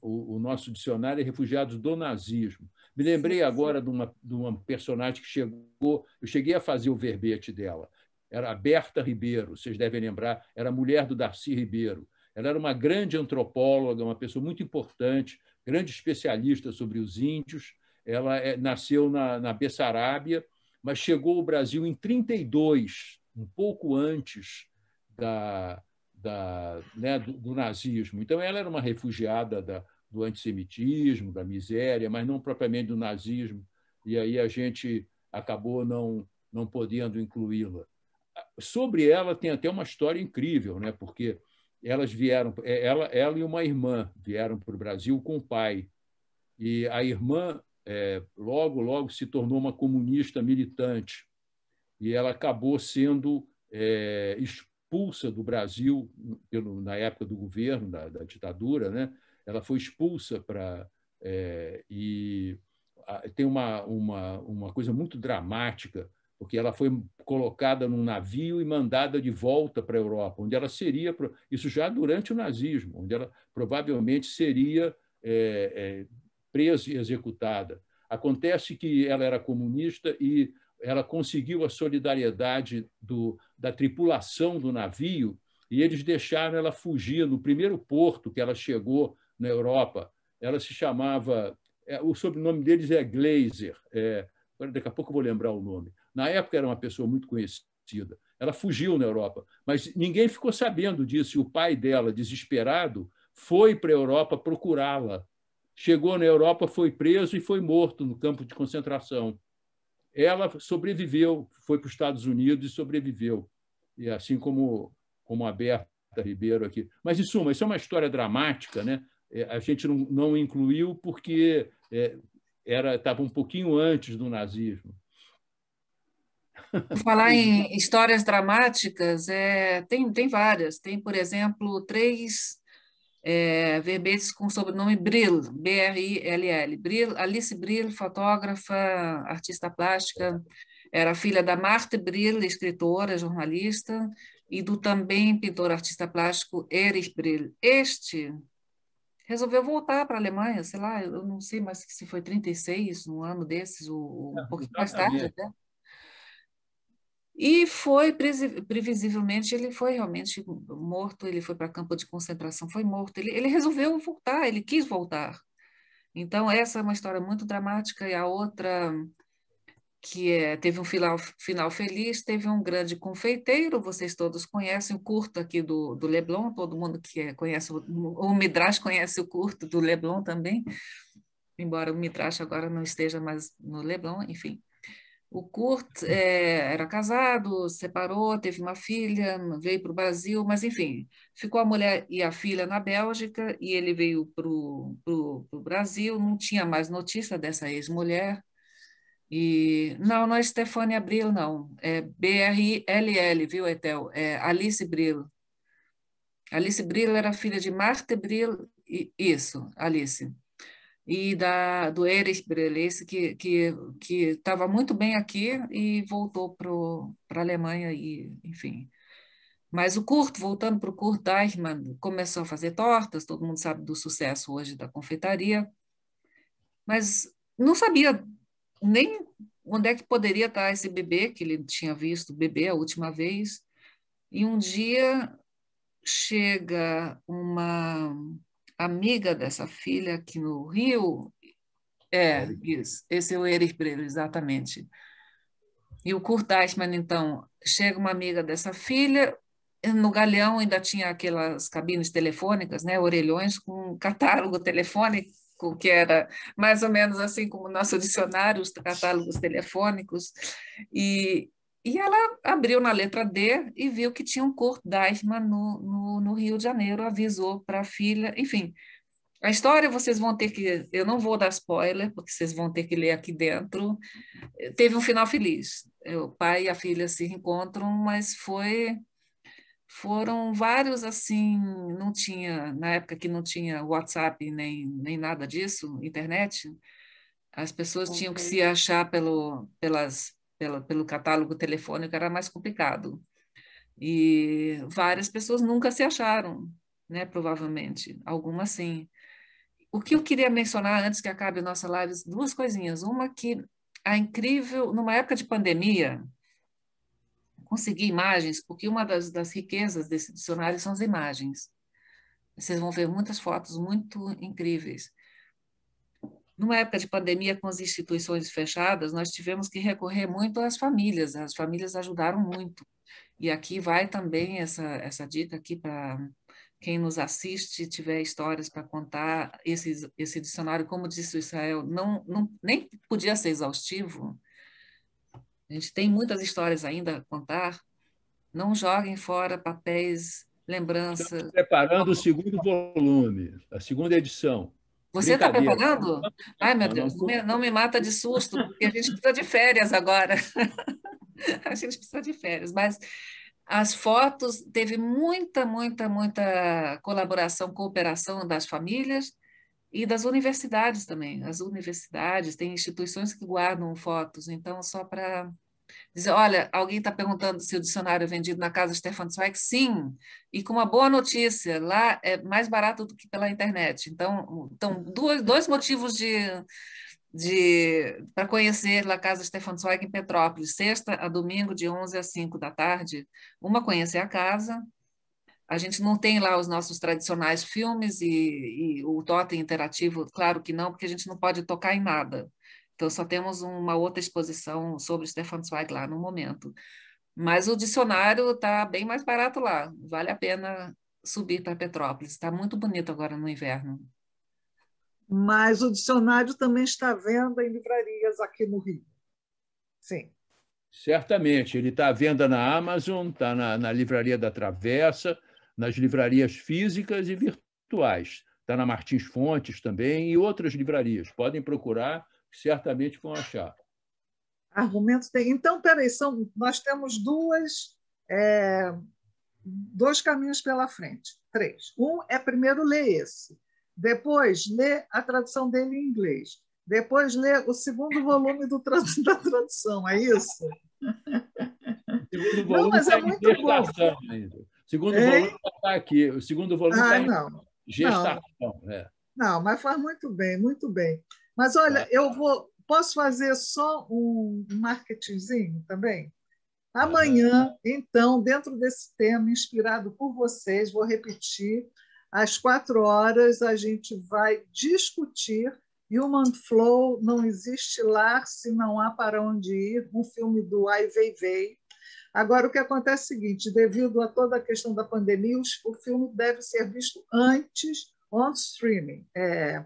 o, o nosso dicionário é refugiados do nazismo. Me lembrei agora de uma, de uma personagem que chegou, eu cheguei a fazer o verbete dela, era a Berta Ribeiro, vocês devem lembrar, era mulher do Darcy Ribeiro. Ela era uma grande antropóloga, uma pessoa muito importante, grande especialista sobre os índios. Ela é, nasceu na, na Bessarábia, mas chegou ao Brasil em 1932, um pouco antes da, da, né, do, do, nazismo. Então, ela era uma refugiada da, do antissemitismo, da miséria, mas não propriamente do nazismo. E aí a gente acabou não, não podendo incluí-la. Sobre ela tem até uma história incrível, né? porque elas vieram, é, ela, ela e uma irmã vieram para o Brasil com o pai. E a irmã é, logo, logo se tornou uma comunista militante. E ela acabou sendo é, expulsa do Brasil, pelo, na época do governo, da, da ditadura, né? ela foi expulsa para. É, e a, tem uma, uma, uma coisa muito dramática porque ela foi colocada num navio e mandada de volta para a Europa, onde ela seria, isso já durante o nazismo, onde ela provavelmente seria é, é, presa e executada. Acontece que ela era comunista e ela conseguiu a solidariedade do, da tripulação do navio e eles deixaram ela fugir no primeiro porto que ela chegou na Europa. Ela se chamava, é, o sobrenome deles é Glazer, é, daqui a pouco eu vou lembrar o nome na época era uma pessoa muito conhecida. Ela fugiu na Europa, mas ninguém ficou sabendo disso. E o pai dela, desesperado, foi para a Europa procurá-la. Chegou na Europa, foi preso e foi morto no campo de concentração. Ela sobreviveu, foi para os Estados Unidos e sobreviveu. E assim como, como a Berta Ribeiro aqui. Mas, em suma, isso é uma história dramática, né? É, a gente não, não incluiu porque é, era estava um pouquinho antes do nazismo. Falar em histórias dramáticas, é, tem, tem várias. Tem, por exemplo, três é, verbetes com o sobrenome Brill, B-R-I-L-L. Brill, Alice Brill, fotógrafa, artista plástica, era filha da Marta Brill, escritora, jornalista, e do também pintor artista plástico Erich Brill. Este resolveu voltar para a Alemanha, sei lá, eu não sei mais se foi 36, um ano desses, ou um pouquinho mais tarde até. Né? E foi, previsivelmente, ele foi realmente morto, ele foi para campo de concentração, foi morto. Ele, ele resolveu voltar, ele quis voltar. Então, essa é uma história muito dramática, e a outra, que é, teve um final, final feliz, teve um grande confeiteiro, vocês todos conhecem, o curto aqui do, do Leblon, todo mundo que é, conhece, o, o Midrash conhece o curto do Leblon também, embora o Midrash agora não esteja mais no Leblon, enfim. O Kurt é, era casado, separou, teve uma filha, veio para o Brasil, mas enfim, ficou a mulher e a filha na Bélgica e ele veio para o Brasil, não tinha mais notícia dessa ex-mulher. E não, não é Stefania Bril, não, é B-R-I-L-L, viu, Etel? É Alice Bril. Alice Bril era filha de Marta Bril, e, isso, Alice e da, do Erich Brelese que estava que, estava muito bem aqui e voltou para a Alemanha, e, enfim. Mas o Kurt, voltando para o Kurt Deichmann, começou a fazer tortas, todo mundo sabe do sucesso hoje da confeitaria, mas não sabia nem onde é que poderia estar esse bebê, que ele tinha visto bebê a última vez, e um dia chega uma amiga dessa filha aqui no Rio. É, isso. Esse é o Eris Brelo, exatamente. E o Kurt Eichmann, então, chega uma amiga dessa filha, no Galeão ainda tinha aquelas cabines telefônicas, né, orelhões com catálogo telefônico, que era mais ou menos assim como o nosso dicionário, os catálogos telefônicos, e, e ela abriu na letra D e viu que tinha um Kurt Deichmann no, no, no Rio de Janeiro, avisou para a filha, enfim. A história vocês vão ter que. Eu não vou dar spoiler, porque vocês vão ter que ler aqui dentro. Teve um final feliz. É, o pai e a filha se reencontram, mas foi foram vários assim, não tinha, na época que não tinha WhatsApp nem, nem nada disso, internet, as pessoas okay. tinham que se achar pelo, pelas pelo, pelo catálogo telefônico era mais complicado. E várias pessoas nunca se acharam, né? Provavelmente, algumas sim. O que eu queria mencionar antes que acabe a nossa live, duas coisinhas. Uma que a incrível, numa época de pandemia, consegui imagens, porque uma das, das riquezas desse dicionário são as imagens. Vocês vão ver muitas fotos muito incríveis. Numa época de pandemia, com as instituições fechadas, nós tivemos que recorrer muito às famílias. As famílias ajudaram muito. E aqui vai também essa, essa dica aqui para quem nos assiste tiver histórias para contar. Esse, esse dicionário, como disse o Israel, não, não, nem podia ser exaustivo. A gente tem muitas histórias ainda a contar. Não joguem fora papéis, lembranças. Estamos preparando o segundo volume, a segunda edição. Você está preparando? Ai, meu Deus, não me, não me mata de susto, porque a gente precisa de férias agora. a gente precisa de férias, mas as fotos teve muita, muita, muita colaboração, cooperação das famílias e das universidades também. As universidades têm instituições que guardam fotos, então só para Dizer, olha, alguém está perguntando se o dicionário é vendido na casa Stefan Zweig? Sim, e com uma boa notícia, lá é mais barato do que pela internet. Então, então dois dois motivos de, de para conhecer a Casa Stefan Zweig em Petrópolis, sexta a domingo, de 11 às 5 da tarde. Uma, conhecer a casa. A gente não tem lá os nossos tradicionais filmes e, e o totem interativo, claro que não, porque a gente não pode tocar em nada. Então, só temos uma outra exposição sobre Stefan Zweig lá no momento. Mas o dicionário está bem mais barato lá. Vale a pena subir para Petrópolis. Está muito bonito agora no inverno. Mas o dicionário também está à venda em livrarias aqui no Rio. Sim. Certamente. Ele está à venda na Amazon, está na, na Livraria da Travessa, nas livrarias físicas e virtuais. Está na Martins Fontes também e outras livrarias. Podem procurar certamente vão achar. Argumentos tem. Então, peraí, são, nós temos duas, é, dois caminhos pela frente. Três. Um é primeiro ler esse, depois ler a tradução dele em inglês, depois ler o segundo volume do, da tradução, é isso? Segundo volume não, mas é tá muito gestação bom. ainda. Segundo volume está aqui. O segundo volume está ah, tá em não. gestação. Não. É. não, mas faz muito bem, muito bem. Mas olha, é. eu vou. Posso fazer só um marketingzinho também? Amanhã, então, dentro desse tema, inspirado por vocês, vou repetir, às quatro horas a gente vai discutir Human Flow, Não Existe Lar Se Não Há Para Onde Ir, um filme do Ai Weiwei. Agora, o que acontece é o seguinte, devido a toda a questão da pandemia, o filme deve ser visto antes on streaming. É,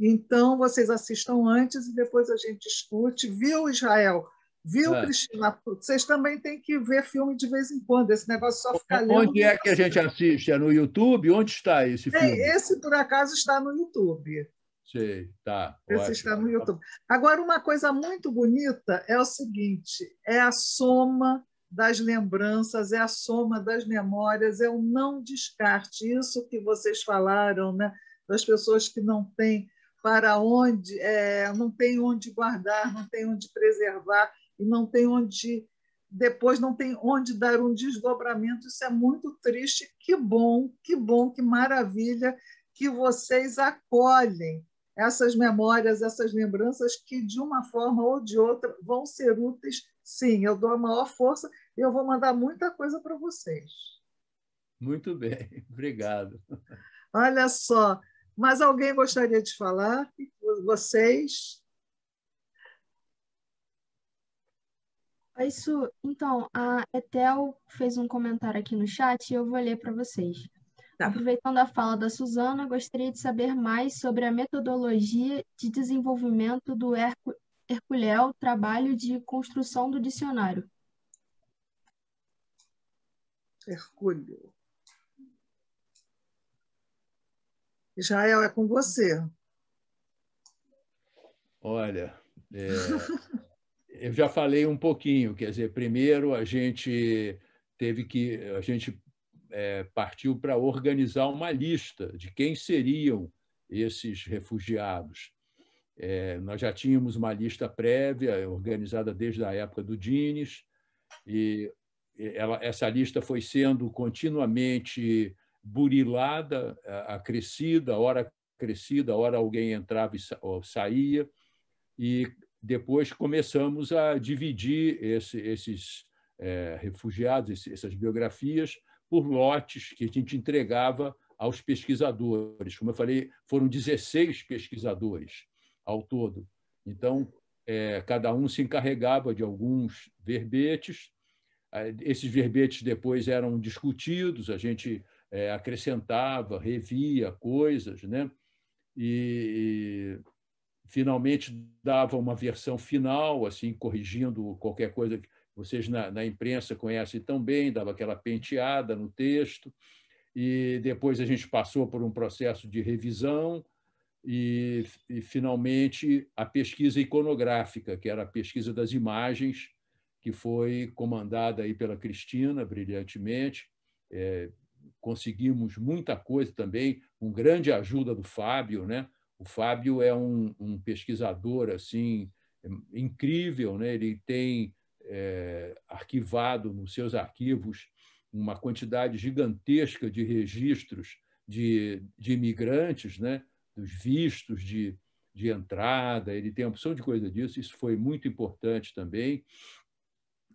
então, vocês assistam antes e depois a gente escute. Viu, Israel? Viu, é. Cristina? Vocês também têm que ver filme de vez em quando, esse negócio é só fica lendo. Onde é que a gente assiste? É no YouTube? Onde está esse é, filme? É, esse, por acaso, está no YouTube. Sei, tá. Esse ótimo. está no YouTube. Agora, uma coisa muito bonita é o seguinte: é a soma das lembranças, é a soma das memórias, é o não descarte. Isso que vocês falaram, né? Das pessoas que não têm para onde, é, não tem onde guardar, não tem onde preservar e não tem onde depois não tem onde dar um desdobramento. Isso é muito triste. Que bom, que bom, que maravilha que vocês acolhem essas memórias, essas lembranças que de uma forma ou de outra vão ser úteis. Sim, eu dou a maior força e eu vou mandar muita coisa para vocês. Muito bem, obrigado. Olha só, mas alguém gostaria de falar? Vocês? É isso, então, a Etel fez um comentário aqui no chat e eu vou ler para vocês. Tá. Aproveitando a fala da Suzana, gostaria de saber mais sobre a metodologia de desenvolvimento do Hercu trabalho de construção do dicionário. Hercúleo. Israel, é com você. Olha, é, eu já falei um pouquinho, quer dizer, primeiro a gente teve que, a gente é, partiu para organizar uma lista de quem seriam esses refugiados. É, nós já tínhamos uma lista prévia, organizada desde a época do Dines, e ela, essa lista foi sendo continuamente burilada, acrescida, hora crescida, hora alguém entrava e saía, e depois começamos a dividir esse, esses é, refugiados, esse, essas biografias, por lotes que a gente entregava aos pesquisadores. Como eu falei, foram 16 pesquisadores ao todo. Então, é, cada um se encarregava de alguns verbetes, esses verbetes depois eram discutidos, a gente é, acrescentava, revia coisas, né? E, e, finalmente dava uma versão final, assim, corrigindo qualquer coisa que vocês na, na imprensa conhecem tão bem, dava aquela penteada no texto, e depois a gente passou por um processo de revisão, e, e, finalmente a pesquisa iconográfica, que era a pesquisa das imagens, que foi comandada aí pela Cristina brilhantemente, é, conseguimos muita coisa também, com grande ajuda do Fábio. Né? O Fábio é um, um pesquisador assim incrível, né? ele tem é, arquivado nos seus arquivos uma quantidade gigantesca de registros de, de imigrantes, né? dos vistos de, de entrada, ele tem opção de coisa disso, isso foi muito importante também.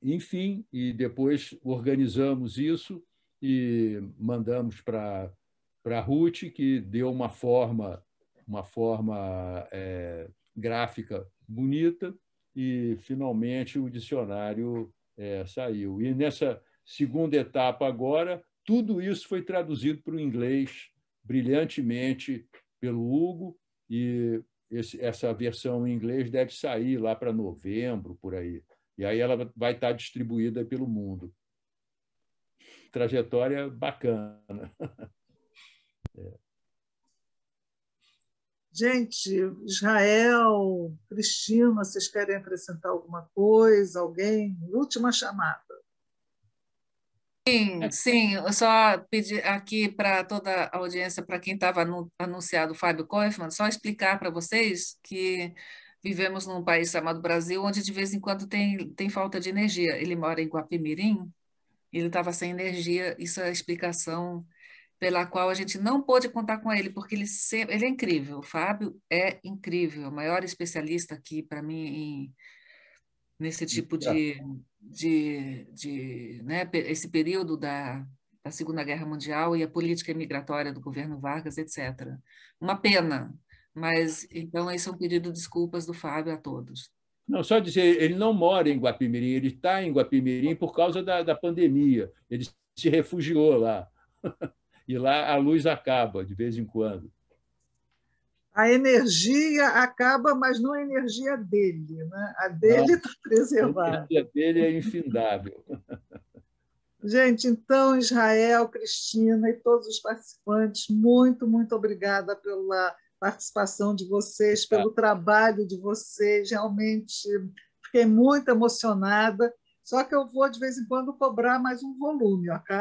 Enfim, e depois organizamos isso e mandamos para a Ruth, que deu uma forma, uma forma é, gráfica bonita, e finalmente o dicionário é, saiu. E nessa segunda etapa agora, tudo isso foi traduzido para o inglês brilhantemente pelo Hugo, e esse, essa versão em inglês deve sair lá para novembro, por aí. E aí ela vai estar distribuída pelo mundo trajetória bacana. É. Gente, Israel, Cristina, vocês querem acrescentar alguma coisa? Alguém? Última chamada. Sim, sim, eu só pedi aqui para toda a audiência, para quem estava anunciado, Fábio Koifman, só explicar para vocês que vivemos num país chamado Brasil, onde de vez em quando tem, tem falta de energia. Ele mora em Guapimirim, ele estava sem energia. Isso é a explicação pela qual a gente não pôde contar com ele, porque ele, sempre, ele é incrível. O Fábio é incrível, o maior especialista aqui para mim em, nesse tipo de, de, de né, esse período da, da Segunda Guerra Mundial e a política migratória do governo Vargas, etc. Uma pena, mas então esse é um pedido de desculpas do Fábio a todos. Não, só dizer, ele não mora em Guapimirim, ele está em Guapimirim por causa da, da pandemia. Ele se refugiou lá. E lá a luz acaba de vez em quando. A energia acaba, mas não a energia dele. Né? A dele está preservada. A energia dele é infindável. Gente, então, Israel, Cristina e todos os participantes, muito, muito obrigada pela participação de vocês, tá. pelo trabalho de vocês. Realmente fiquei muito emocionada. Só que eu vou de vez em quando cobrar mais um volume, ok?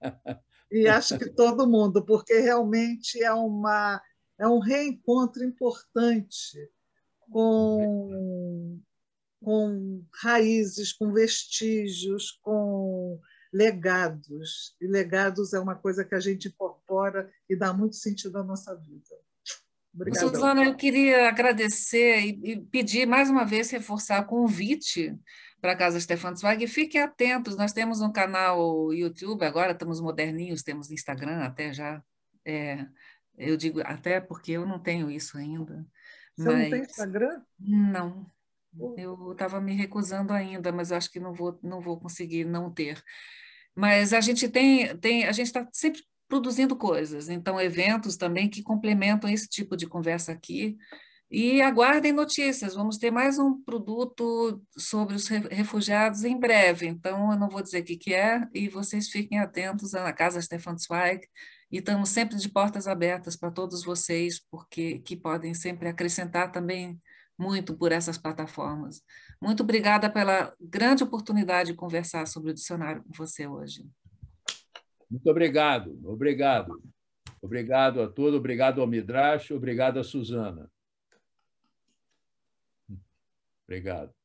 E acho que todo mundo, porque realmente é uma é um reencontro importante com com raízes, com vestígios, com legados. E legados é uma coisa que a gente incorpora e dá muito sentido à nossa vida. Obrigado. Suzana, eu queria agradecer e, pedir mais uma vez reforçar o convite para a Casa Stefan Zweig. Fiquem atentos, nós temos um canal YouTube, agora estamos moderninhos, temos Instagram até já. É, eu digo até porque eu não tenho isso ainda. Você mas... não tem Instagram? Não. Eu estava me recusando ainda, mas acho que não vou, não vou conseguir não ter. Mas a gente tem, tem a gente está sempre produzindo coisas. Então, eventos também que complementam esse tipo de conversa aqui. E aguardem notícias, vamos ter mais um produto sobre os refugiados em breve. Então, eu não vou dizer o que, que é, e vocês fiquem atentos na Casa Stefan Zweig. E estamos sempre de portas abertas para todos vocês, porque que podem sempre acrescentar também muito por essas plataformas. Muito obrigada pela grande oportunidade de conversar sobre o dicionário com você hoje. Muito obrigado, obrigado. Obrigado a todos, obrigado ao Midrash, obrigado a Suzana. Obrigado.